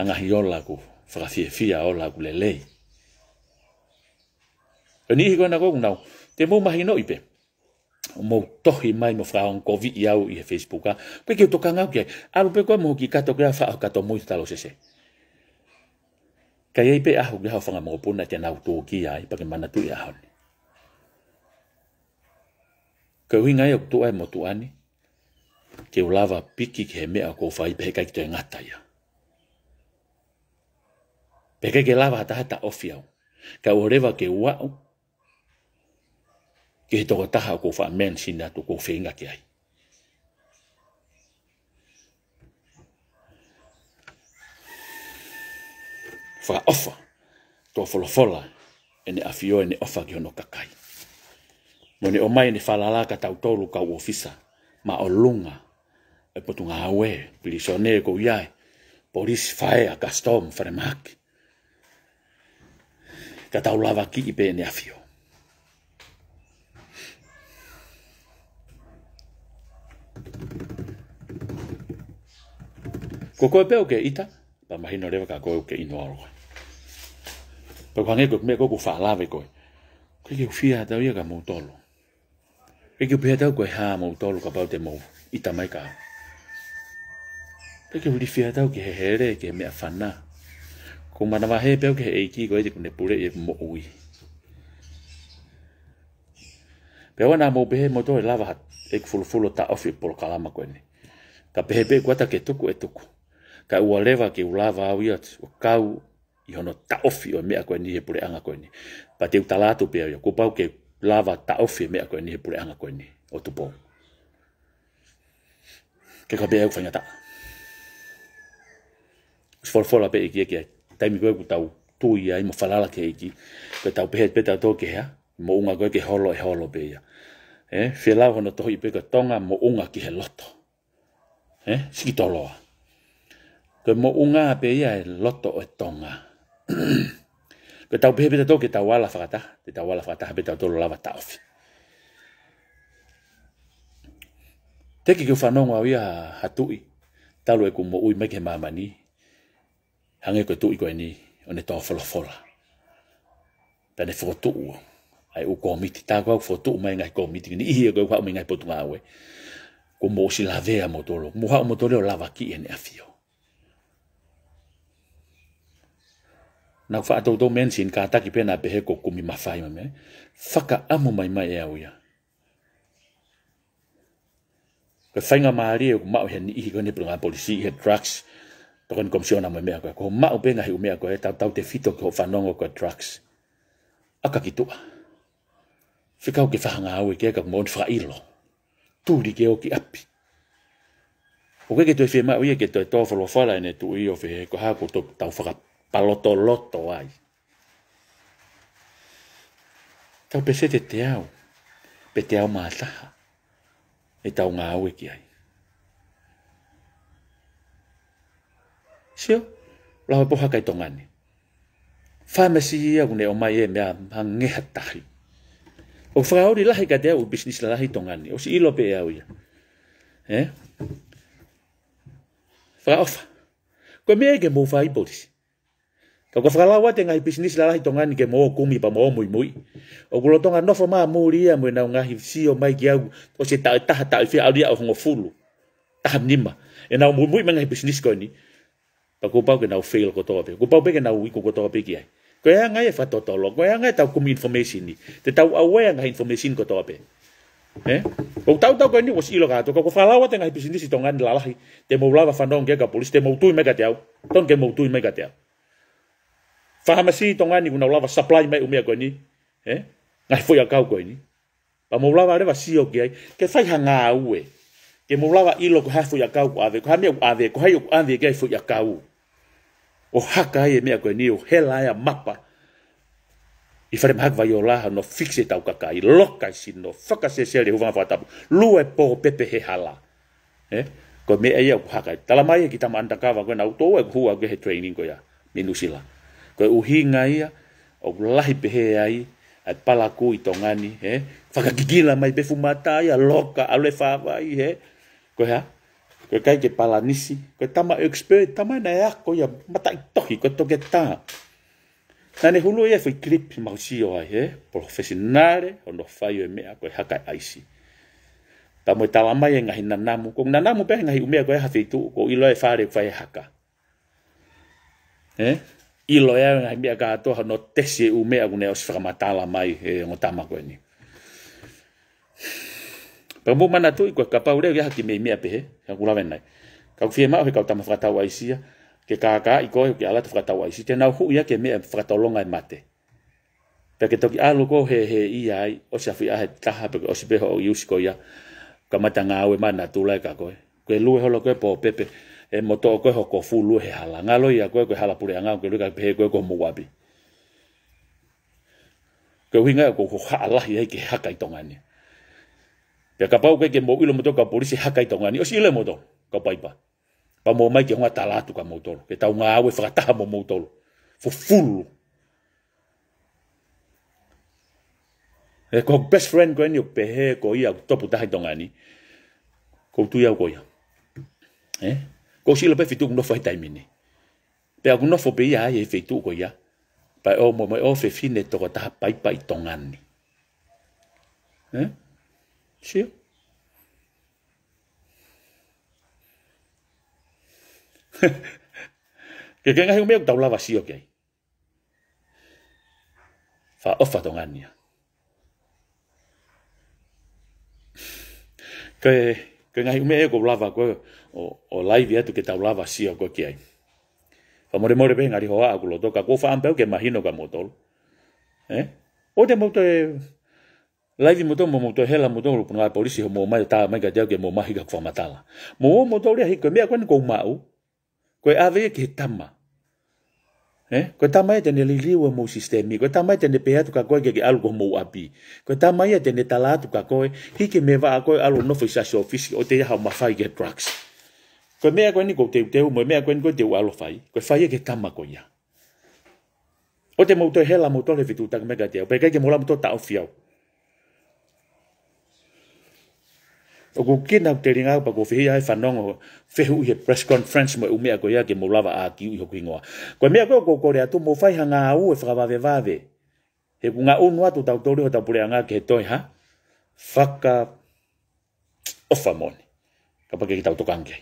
Hangahi ola ku. Whakafie fia ola ku le lei. E ni hiko ana nau. Te mou mahi no ipe. He? mo tohi mai mo fra on covid yau i facebooka ah. pe ke tokanga ke aru pe ko mo ki katografa ke fa ka to moi talo sese kai ai pe a hu ha fanga mo puna te na auto ki ai pa ke mana tu ya hon ke hu ngai ok tu ai mo tuani ke ulava piki ke me a ko fai pe kai te ngata ya pe ke ke lava ta ta ofia ka ureva ke wau ke he toko taha ko wha men si nga tuko whenga ki ai. Wha ofa, toa wholofola, ene afio ene ofa ki hono kakai. Mo ne omai ene whalala ka tau tolu ka uofisa, ma o lunga, e potu ngā awe, pili so ne ko iai, polis whae a kastom whare maki. Ka tau lava ki ipe ene afio. Ko koe peo ke ita, pa mahino rewa ka koe ke ino aroa. Pa kwa ngeko mea koko whaalawe koe. Koe ke ufia tau ia ka mautolo. Koe ke upia tau koe haa mautolo ka pau te mou ita mai ka. Koe ke ulifia tau ke hehere ke mea whana. Ko mana wahe peo ke he eiki koe te kune pure e mo ui. Pea wana mou behe mautolo e lava hat. Ek fulufulo ta ofi polo kalama koe ni. Ka behe behe ke tuku e tuku ka ua lewa ke ula vāu atu, o kau i hono ta ofi o mea koe ni he pure anga koe ni. Pa te utalātu pia ia, kupau ke lava ta ofi o mea koe ni he pure anga koe ni, o tupo. Ke ka bea e ufanya ta. Sforfola pe iki e eki, taimi koe ku tau tu ia, ima falala ke iki, koe tau pehet pe tau toke ha, mo unga koe ke holo e holo pe ia. Eh, fie lau hono toho pe koe tonga mo unga ki he loto. Eh, sikitoloa. Eh, ko mo unga pe ia e loto e tonga ko <clears throat> tau pe beta to tau ala fata te tau ala fata beta tau tolo lava tau fi te ki ko fanong wa ia hatui talo e ku mo ui meke mama ni hange ko tu i ko ni one tau folo fola tane fotu ai u komiti ta ko fotu mai ngai komiti ni ihi e ko mai ngai potu ma we ko mo si lavea motolo mo ha motolo lava ki ene afio na fa to do mention ka ta ki pe na behe ko kumi ma fai ma me fa ka amu mai mai e au ya ka fainga ma ari e ko ma he ni i ko ni pro policy he trucks to kon komsiona ma me ko ko ma u benga he u me ko e ta ta te fito ko fa nongo ko trucks aka ki tu fika ke fa nga au e ke ka mo fra ilo tu di ke o ki api o ke ke to fe ma u ke to to fa lo fa la ne tu i o fe ko ha ko to ta fa pa loto loto ai. Tau pese te te au, pe te au maataha, e tau ngā aue ki ai. Sio, lau e poha kai tongani. Whamasi i au ne o mai e mea mangeha tahi. O whakaori lahi ka te au business la lahi tongani, o si ilo pe e au ia. Eh? Whakaofa. Koe mea ege mou whaibodisi. Ka ko fala wa tenga business la hitonga ni ke mo kumi pa mo mui mui. O oh, ko tonga no fa lah, oh, oh, ma muri ya eh, mo na nga hisi o mai ki au o se ta ta ta fi au ya o ngo fulu. Ta nima. E na mui mui manga business ko ni. Ka ko pa ke na fail ko to ape. Ko pa pe ke na wi ko to ape ki eh? ai. Ko ya nga e eh, fa to to lo. Ko ya nga ta kumi information ni. Te ta awe nga information ko to ape. Eh? Ko ta ta ko ni o si lo lah ka to ko fala wa tenga business tonga ni la la. Te mo bla fa ndong ke ka polis te mo tu me ka te au. Ton ke mo tu me ka te au. fahamasi tongani una lava supply mai umia koni eh ngai foi akau koni pa mo lava le vasio ke ke fai hanga ue ke mo lava ilo ko hafu ya kau ave ko hamia ave ko hayo ave ke foi akau o haka ye mea koni o hela ya mapa i whare mahak vai o laha no fixe tau kaka i loka si no whakasesele hu vanga whatapu lua e pō pepe he hala eh? ko me e au haka tala mai e ki tama andakawa koe na utoa e kuhua ke he training ko ya minusila koe uhinga ia, o lahi pehe ai, a palaku i tongani, he, whakakikila mai befu matai, a loka, a le whawai, he, koe ha, koe kai ke palanisi, koe tama expert, tama na ea koe ia matai tohi, koe toke tā. Nā hulu ia e fai klip ma usi o ai, he, professionare, ono whai e mea, koe hakai aisi. Ta moe tala mai e ngahi nanamu, kong nanamu pe e ngahi umea koe hafeitu, ko ilo e whare kwa e haka. Eh? i loa ia mea katoa no tesi e ume aku nei o si whakamatala mai e ngo tamako eni. Pramu mana tui kua ka paureo iaha ki mei mea pehe, ka kula venai. Kau fie mao he kau tama whakatau aisia, ke kaka i koe ke alata whakatau aisia, tenau hu ia ke mea whakataulonga e mate. Pea ke toki alu ko he he i ai, o si afi ahe taha, pe o si peho o iusiko ia, ka matanga awe mana tulai ka koe. Kue lue holo koe po pepe. Pe. e moto koe hoko fulu he hala ngalo ia koe koe hala pure anga koe luka pehe koe koe muwabi. Koe huinga koe koe haalahi hei ke haka i tongani. Pia kapau koe ke mo ilo moto ka polisi haka i tongani. Osi ile moto ka paipa. Pa mo mai ke honga talatu ka motolo. Ke tau ngā awe whakataha mo motolo. Fo fulu. E ko best friend koe ni o pehe ko ia topu tahi tongani. Ko tu iau koe ia. Eh? ko si lo pe fitu no fa taimi ni pe aku no fo pe ya ye fitu ko ya pa o mo mo o fe fine to ko ta pai pai tongan ni eh si ke ke ngai me tau lava si o ke fa o fa tongan ni ke ke ngai me ko lava ko o, o laivi atu ke tau lava sia o koki ai. Fa more more bengi ari hoa akulo toka kua wha ampeu ke mahino ka motolo. Eh? O te mouto e laivi motolo mo mouto e hela motolo puna polisi ho mo mai o taa mai ka teo ke mo mahi ka kua matala. Mo o motolo ya hiko mea kwenye kou mau koe awe e ke tama. Eh? Koe tama e tene li liwa e mo sistemi, koe tama e tene pehe atu ka koe ke ke alu ko mo api. Koe tama e tene tala atu ka koe, hike me wa a koe alu nofo isa si ofisi o te yaha mafai ke drugs. ko mea koe ni ko teu teu mo mea koe ni koe teu alo fai koe fai e ke tama koe ia o te moutou hela moutou le vitu taka mega teo pe kai ke mola moutou tau fiau o ko kina te ringa pa ko fi ai fanongo fehu ye press conference mo umea ko ya ke mo lava a ki ho kingo ko mea ko ko ko rea tu mo fai hanga u e fra vave vave he kunga unu atu tau tori ho tau pure anga ke toi ha faka ofamone kapake ki tau tokange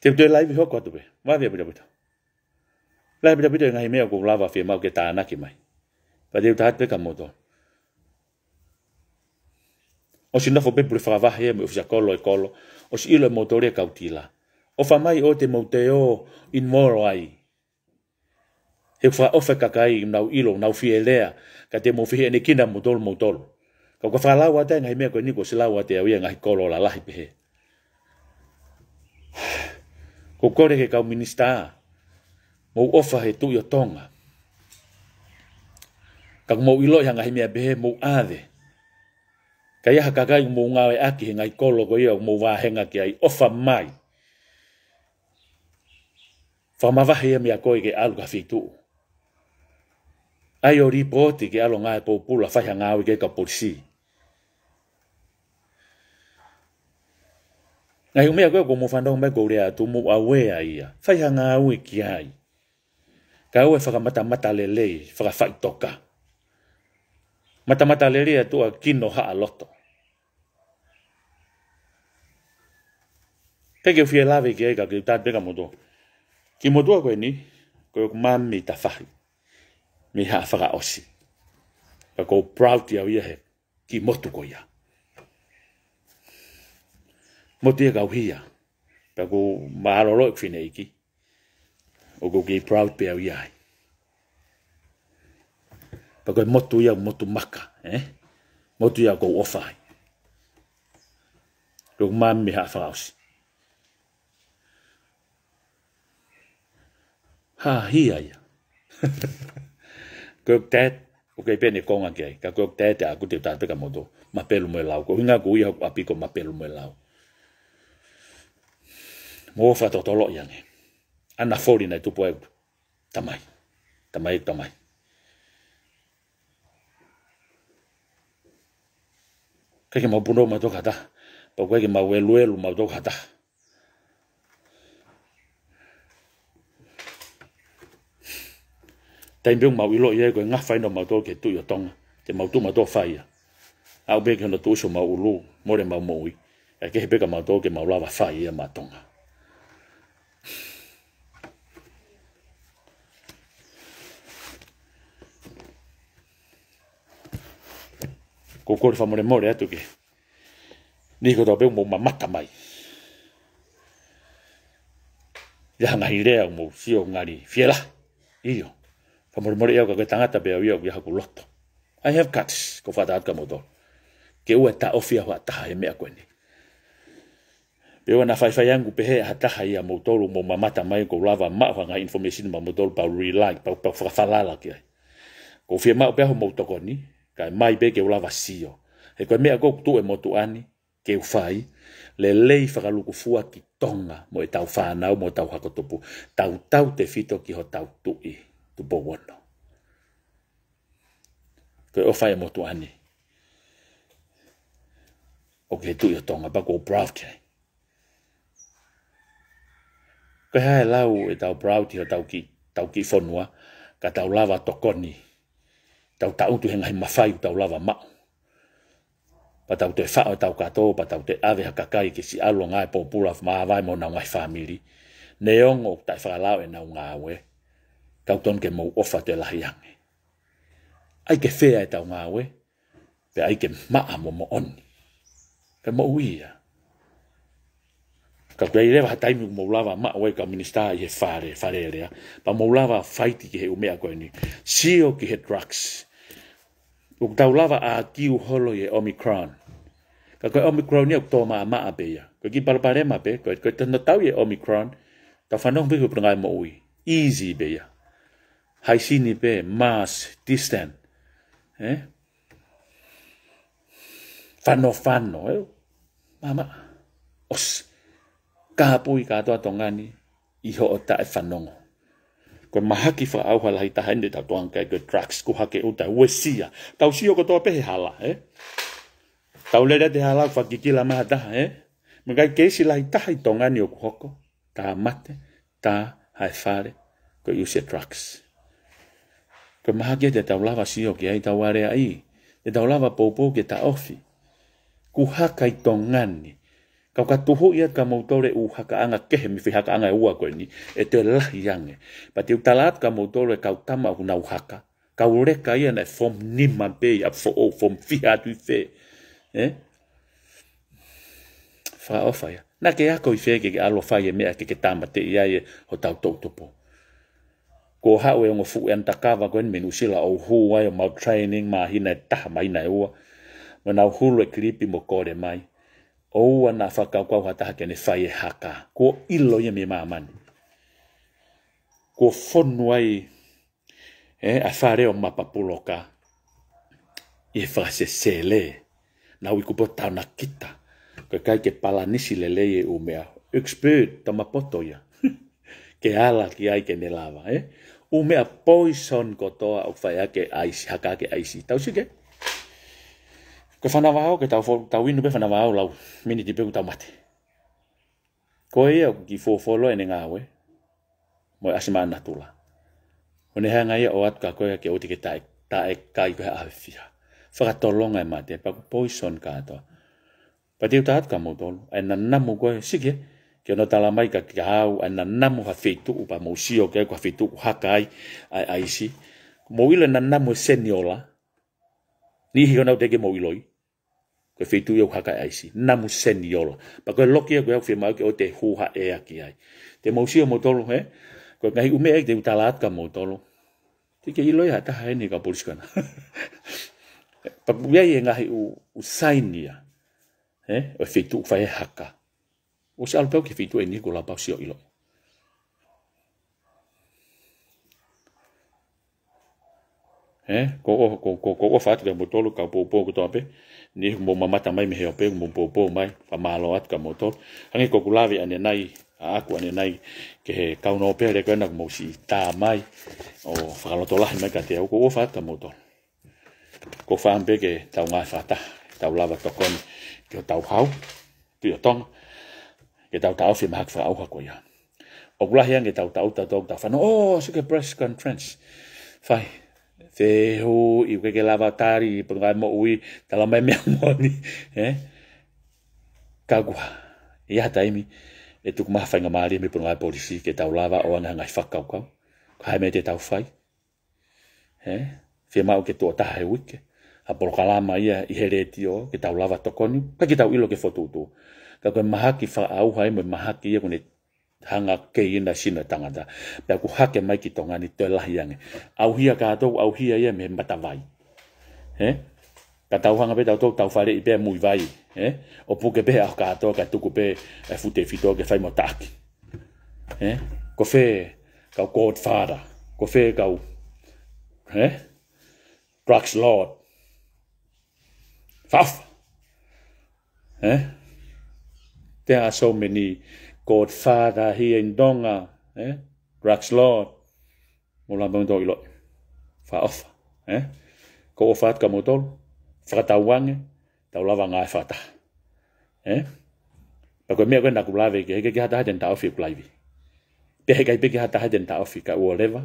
เตรียมจอไลฟ์พี่ฮกก่อนตัวไปว่าเรียบไปจะไปทำไลฟ์ไปจะไปเจอไงไม่เอากรุ่มลาวาเฟียมาเอาเกตานักกี่ไหมประเดี๋ยวท้าัดไปกับโมโตโอชินาฟบเป็นบริฟาวะเฮียมุฟจชกอลลอยกอลโอชิลโมโตเรียกเอาทีละโอฟามายโอเตโมเตโออินมอร์ไวเฮฟ้าโอเฟกากายนาวิโลนาวฟิเอเลียกับเตโมฟิเอเนกินาโมโตโมโตก็ก็ฟาลาวาเต้ไงไม่เอากลุ่มนี้ก็ลาวาเตียวยังไงกอลลอลาไลฟ์ไป ko kore ke kau minista mau ofa he tu yo tonga kak mau ilo yang ahimia behe mou ade Kai ha kakai mou ngawe aki he ngai kolo ko iyo mau wahenga ki ai ofa mai fama wahe ya mea koe ke alu kafitu ai ori poti ke alo ngai popula fahe ngawe ke ka polisi. Ngai umea koe ko mwhanau mai kore atu mo awea ia. Whai hanga aue ki ai. Ka aue whakamata mata lelei, whakawhaitoka. Mata mata lelei atu a kino haa loto. Kei keu fie lawe ki aiga ki utat beka moto. Ki motua koe ni, koe ku mami ta whahi. Mi haa whaka osi. Ka kou proud ia wia he, ki motu koe ia. mo tia kau hia pe ku mahalolo ki fine iki o ku ki proud pe au iai pe koe motu iau motu maka eh motu iau kou ofa ai ko ku mami haa whakausi ha hia ia koe tēt o kei pene konga kei ka koe tēt a ku te tāpeka moto mapelu moe lau ko hinga ku iau apiko mapelu moe lau mo fa to to lo ya ne ana fori na tu poe tamai tamai tamai ka ke ma buno ma to kata pa kwa ke ma welu elu ma to kata tay biếng mau ilo ye ko ngah fai no mau to ke tu yo tong te mau tu ma to fai ya au be ke no tu so mau lu mo re mau moi e ke be ka mau to ke mau lava fai ya ma tonga ko kore fa more atu ke. Ni ko tope mo mamata mai. Ya na idea mo si ngari fiela. Iyo. Fa more more ya ko ke tanga tape ya ya ku loto. I have cuts ko fata ta mo do. Ke u ta ofia wa ta he me ko ni. Pe wana fa fa yangu pe he ata ha ya mo toru mo mamata mai ko lava ma fa nga information ma mo do pa re like pa pa fa la la ke. Ko fi ma pe ho mo to ni ka mai be ke ulava sio. E koe mea koko tu e motu ani, ke ufai, le lei whakaluku fua ki tonga mo e tau whanau, mo e tau hakotopu, tau tau te fito ki ho tau tui, tu bowono. Koe ufai e motu ani. O ke tui o tonga, bako o bravte. Koe hae lau e tau bravte o tau ki, tau ki fonua, ka tau lava tokoni. Koe tau tau tu henga hima fai tau lava ma pa tau te fa tau kato pa tau te ave ha kakai ke si alo ngai e po pula ma vai mo na ngai family ne ong o tai fa lao na nga we tau ton ke mo ofa te la yang ai ke fe ai tau nga we pe ai ke ma mo mo on ke mo wi ya ka kai le va tai mo lava ma we ka minista ye fare fare le pa mo lava fight he u me ko ni si o ke drugs o tau lava a kiu holo e Omicron. Ka koe Omicron ia o tōma a maa pe ia. Koe ki palapare ma pe, koe koe tana tau e Omicron, ta whanong pe koe prangai mo ui. Easy pe ia. Haisini pe, mass, distant. Eh? Whano whano, eh? Mama, os, ka hapui ka atoa tongani, iho o ta e whanongo ko mahaki fa au hala hita hande ta toan kai e ko drugs ko hake uta wesia tau sio ko to pe hala eh tau lera de hala fa kiki la mata eh me kai ke si la hita hai tonga ni ko ko ta mate ta hai fare ko use drugs ko mahaki de tau lava sio ki ai tau are ai de tau lava popo ke ta ofi ku hakai tongani Kau ka tuho ia ka mautore u hakaanga kehe mi fi hakaanga e ua koe ni, e te lahi ange. Pa te utalaat ka mautore kau tama u nau haka, kau reka ia na fom nima pe ia fo o, fom fiha tui fe. Eh? Fa o fa ia. Na ke ako i fe ke ke alo fa ia e mea ke ke tama te ia ia e ho tau tau topo. Ko hawe o ngofu e antakawa koe ni menu sila o hua ia e mau training ma hina e taha ma hina e ua. Ma nau hulu e kripi mo kore mai. o na faka kwa hata hakene faye haka ko illo ye mi maman ko fonwai eh afare o mapapuloka e fase sele na wikupota na kita kai <laughs> ke palanisi leleje umea yksi tamapoto potoja ke alakin aike nelava, eh umea poison kotoa ufa jake aisi haka ke aisi sike Ko whanawa au, ke tau, tau inu pe whanawa au lau, mini te pegu tau mate. Ko e au ki fōfolo e ne ngā we, mo e asima ana tula. O ne hea ngai o atu ka koe ke o te ke tae, tae kai koe awe fia. Whakatolonga e mate, paku poison katoa. Pa te uta atu ka mo tolu, ai na namu koe, sike, ke no tala mai ka ki hau, ai na namu ha fitu upa mo sio ke ko fitu haka ai, ai aisi. Mo ilo na namu e seniola, ni hikonau teke mo iloi. ko fe tu yo haka e ai si na mu sen yo lo pa ko lo ki e ko fe ma ko te hu ha e aki ai te mo si mo to lo he ko ngai u me ek de uta lat ka mo to lo ti ke ilo ya e ta ha ni ka pul ska na pa bu ya ye ngai u u sain ya he o fe tu fa e haka o sal pe ki fe tu e ni ko la pa si yo ilo he ko ko ko ko fa tu de mo to lo ka po po ko to ape ni mo mamata mai mehe ope mo popo mai fa malo at ka motor hangi ko kulavi ane nai aku ane nai ke he kauno ope re ko nak mo si ta mai o fa lo tola me ka te ko fa ta motor ko fa ambe ke ta nga fa ta ta lava to kon ke ta u hau pi to ke ta ta ofi mak fa au ko ya o kulahi ange ta ta ta to ta fa no o se ke press conference fai te hu i ke lava tari i pungai mo ui ta la mai mea <laughs> moni eh? ka gua i hata imi e tuku maha whainga maari mi pungai polisi ke tau lava o ana ngai whakau kau ka hai mei te tau whai eh? whia mau ke tua taha e wike a polo kalama ia i he o ke tau lava tokoni ka ki tau ilo ke fotutu ka koe maha ki wha auha e mo maha ki ia kone hanga ke na sina tangata. Pea ku hake mai ki tonga ni tue lahi ange. Au hia ka atou, au hia ia me mata vai. He? Ka tau hanga pe tau tau tau whare i pe mui vai. He? O puke pe au ka atou ka tuku pe e fute fito ke whaimo taki. He? Ko fe kau godfather. Ko fe kau he? Drugs lord. Faf. He? There are so many Godfather hi en donga, eh? À, Rax Lord. Mo la bang doi loi. Fa off, eh? Ko ofat ka motol. Frata wang, tau la wang à. à, ai fata. Eh? Ba ko mea ko na kula ve ke ke ke hata den tau fi kula vi. Pe ke ke hata den tau fi ka o leva.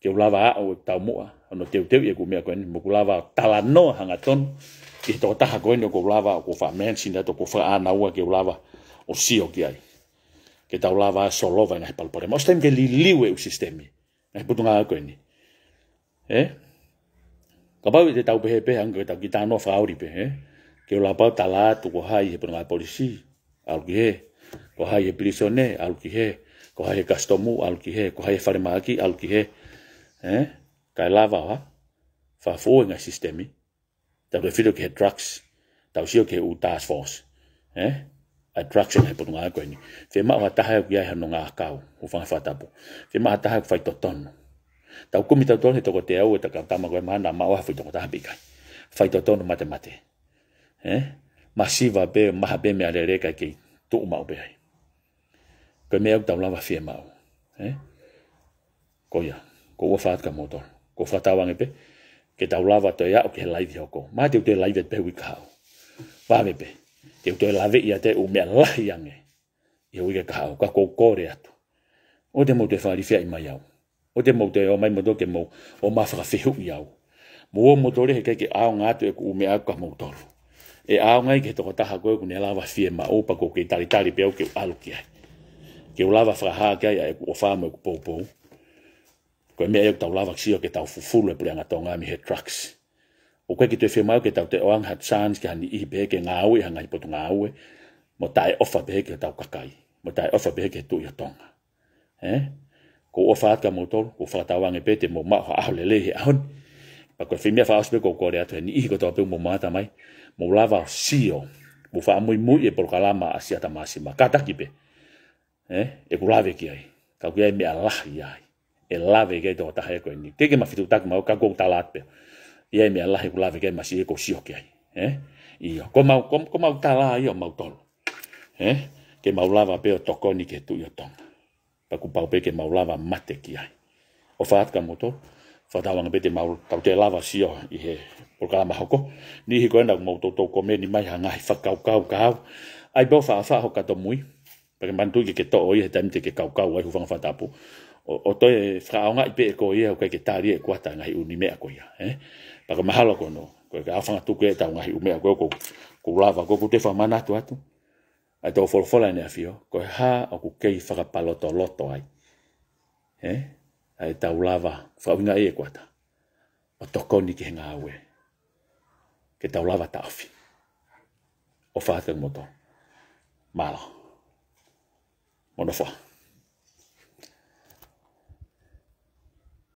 Ke ula va o tau mo, no teu teu ye ku mea ko mo kula va talano hangaton. Ki to ta ha ko no ko ula va ko fa men sin da to ko fa ana wa ke ula va. O si o ki ai. ke tau lava a solova na hepal pore. Mas tem ke li liwe u sistemi. Na hepal tunga ako ini. E? Ka pau te tau pehe pehe angka ke tau kita anua whaori pehe. Ke ula pau ta la tuko hai hepal ngai polisi. Al ki he. Ko hai he prisione. Al ki he. Ko hai he kastomu. Al ki he. Ko hai he whare maaki. Al ki he. E? Ka e lava ha. Whafoe ngai sistemi. Tau ke whiro ke he drugs. Tau sio ke u task force. E? E? attraction ai pono ako ni fe ma wa taha ku ai hanonga akau u fa fa tapo fe ma taha ku fa to ton ta ku mita ton to ko te au e ta ka ta ma ko ma na ma wa fu to ta bi kai fa to ton mate mate eh ma si va be ma be me ale re kai ki to ma be ai ko me ta la va fe ma eh ko ya ko wa fa ka motor ko fa ta wa ngi pe ke ta la va to ya o ke lai di ko ma te te lai de pe wi ka va be pe te utoe lawe ia te umea lahi ange. Ia uike ka hao, ka kou kore atu. O te mou te whaarifea i mai au. O te mou te o mai mato ke mou o mawhaka whihu i au. mo motore he ke ao ngātu e ku umea au ka mou toru. E ao i ke toko taha koe kune lawa fie ma opa ko ke tali tali peo ke alu ki ai. Ke u lawa whaha ki ai e ku o whaamu e ku pou pou. Koe mea e ku tau lawa ksio ke tau fufulu e pulianga tonga mi he trucks o kwe ki tuwe mai o ke tau te oang hat sans ki hani ihi beheke ngā aue, hanga i potu ngā aue, mo tae ofa beheke tau kakai, mo tae ofa beheke tu ia tonga. Eh? Ko ofa atka mo tolu, ko whakata wange pete mo maho aho le lehe ahon, pa kwe whimia wha ausbe ko kore atu hani ihi kotoa pēu mo maata mai, mo lava o sio, mo wha amui mui e polo kalama a siata maasima, kataki pe, eh? e ku lave ki ai, ka ki ai mea lahi ai, e lave ki ai toho taha koe ni, teke ma fitu taku mao, kakou talat pe, ia e me ala he kulave kai masi e ko sio ke ai eh i ko mau ko ko mau ta la ia mau tolo eh ke mau lava pe o toko ke tu yo tom pa ku pau pe ke mau lava mate ki ai o fat ka moto fa ta wang bete mau ta te lava sio i he por ka hoko ni hi ko na mau to to ko me ni mai hanga fa kau kau kau ai bo fa fa ho ka to mui pe man tu ke to oi he tem ke kau kau ai hu fa fa o to e fra i pe ko ye ko ke ta ri e ko ta ngai uni me ko ya eh paka mahala ko no ko ka afanga tu ke ta nga hi ume ko ko ko lava ko ko te fa mana tu atu ai to fol fol ne afio ko ha o ku kei fa ka loto ai he ai ta lava fa vinga e ko ta o to ko ni ke nga we ke ta lava ta afi o fa te moto malo Wonderful.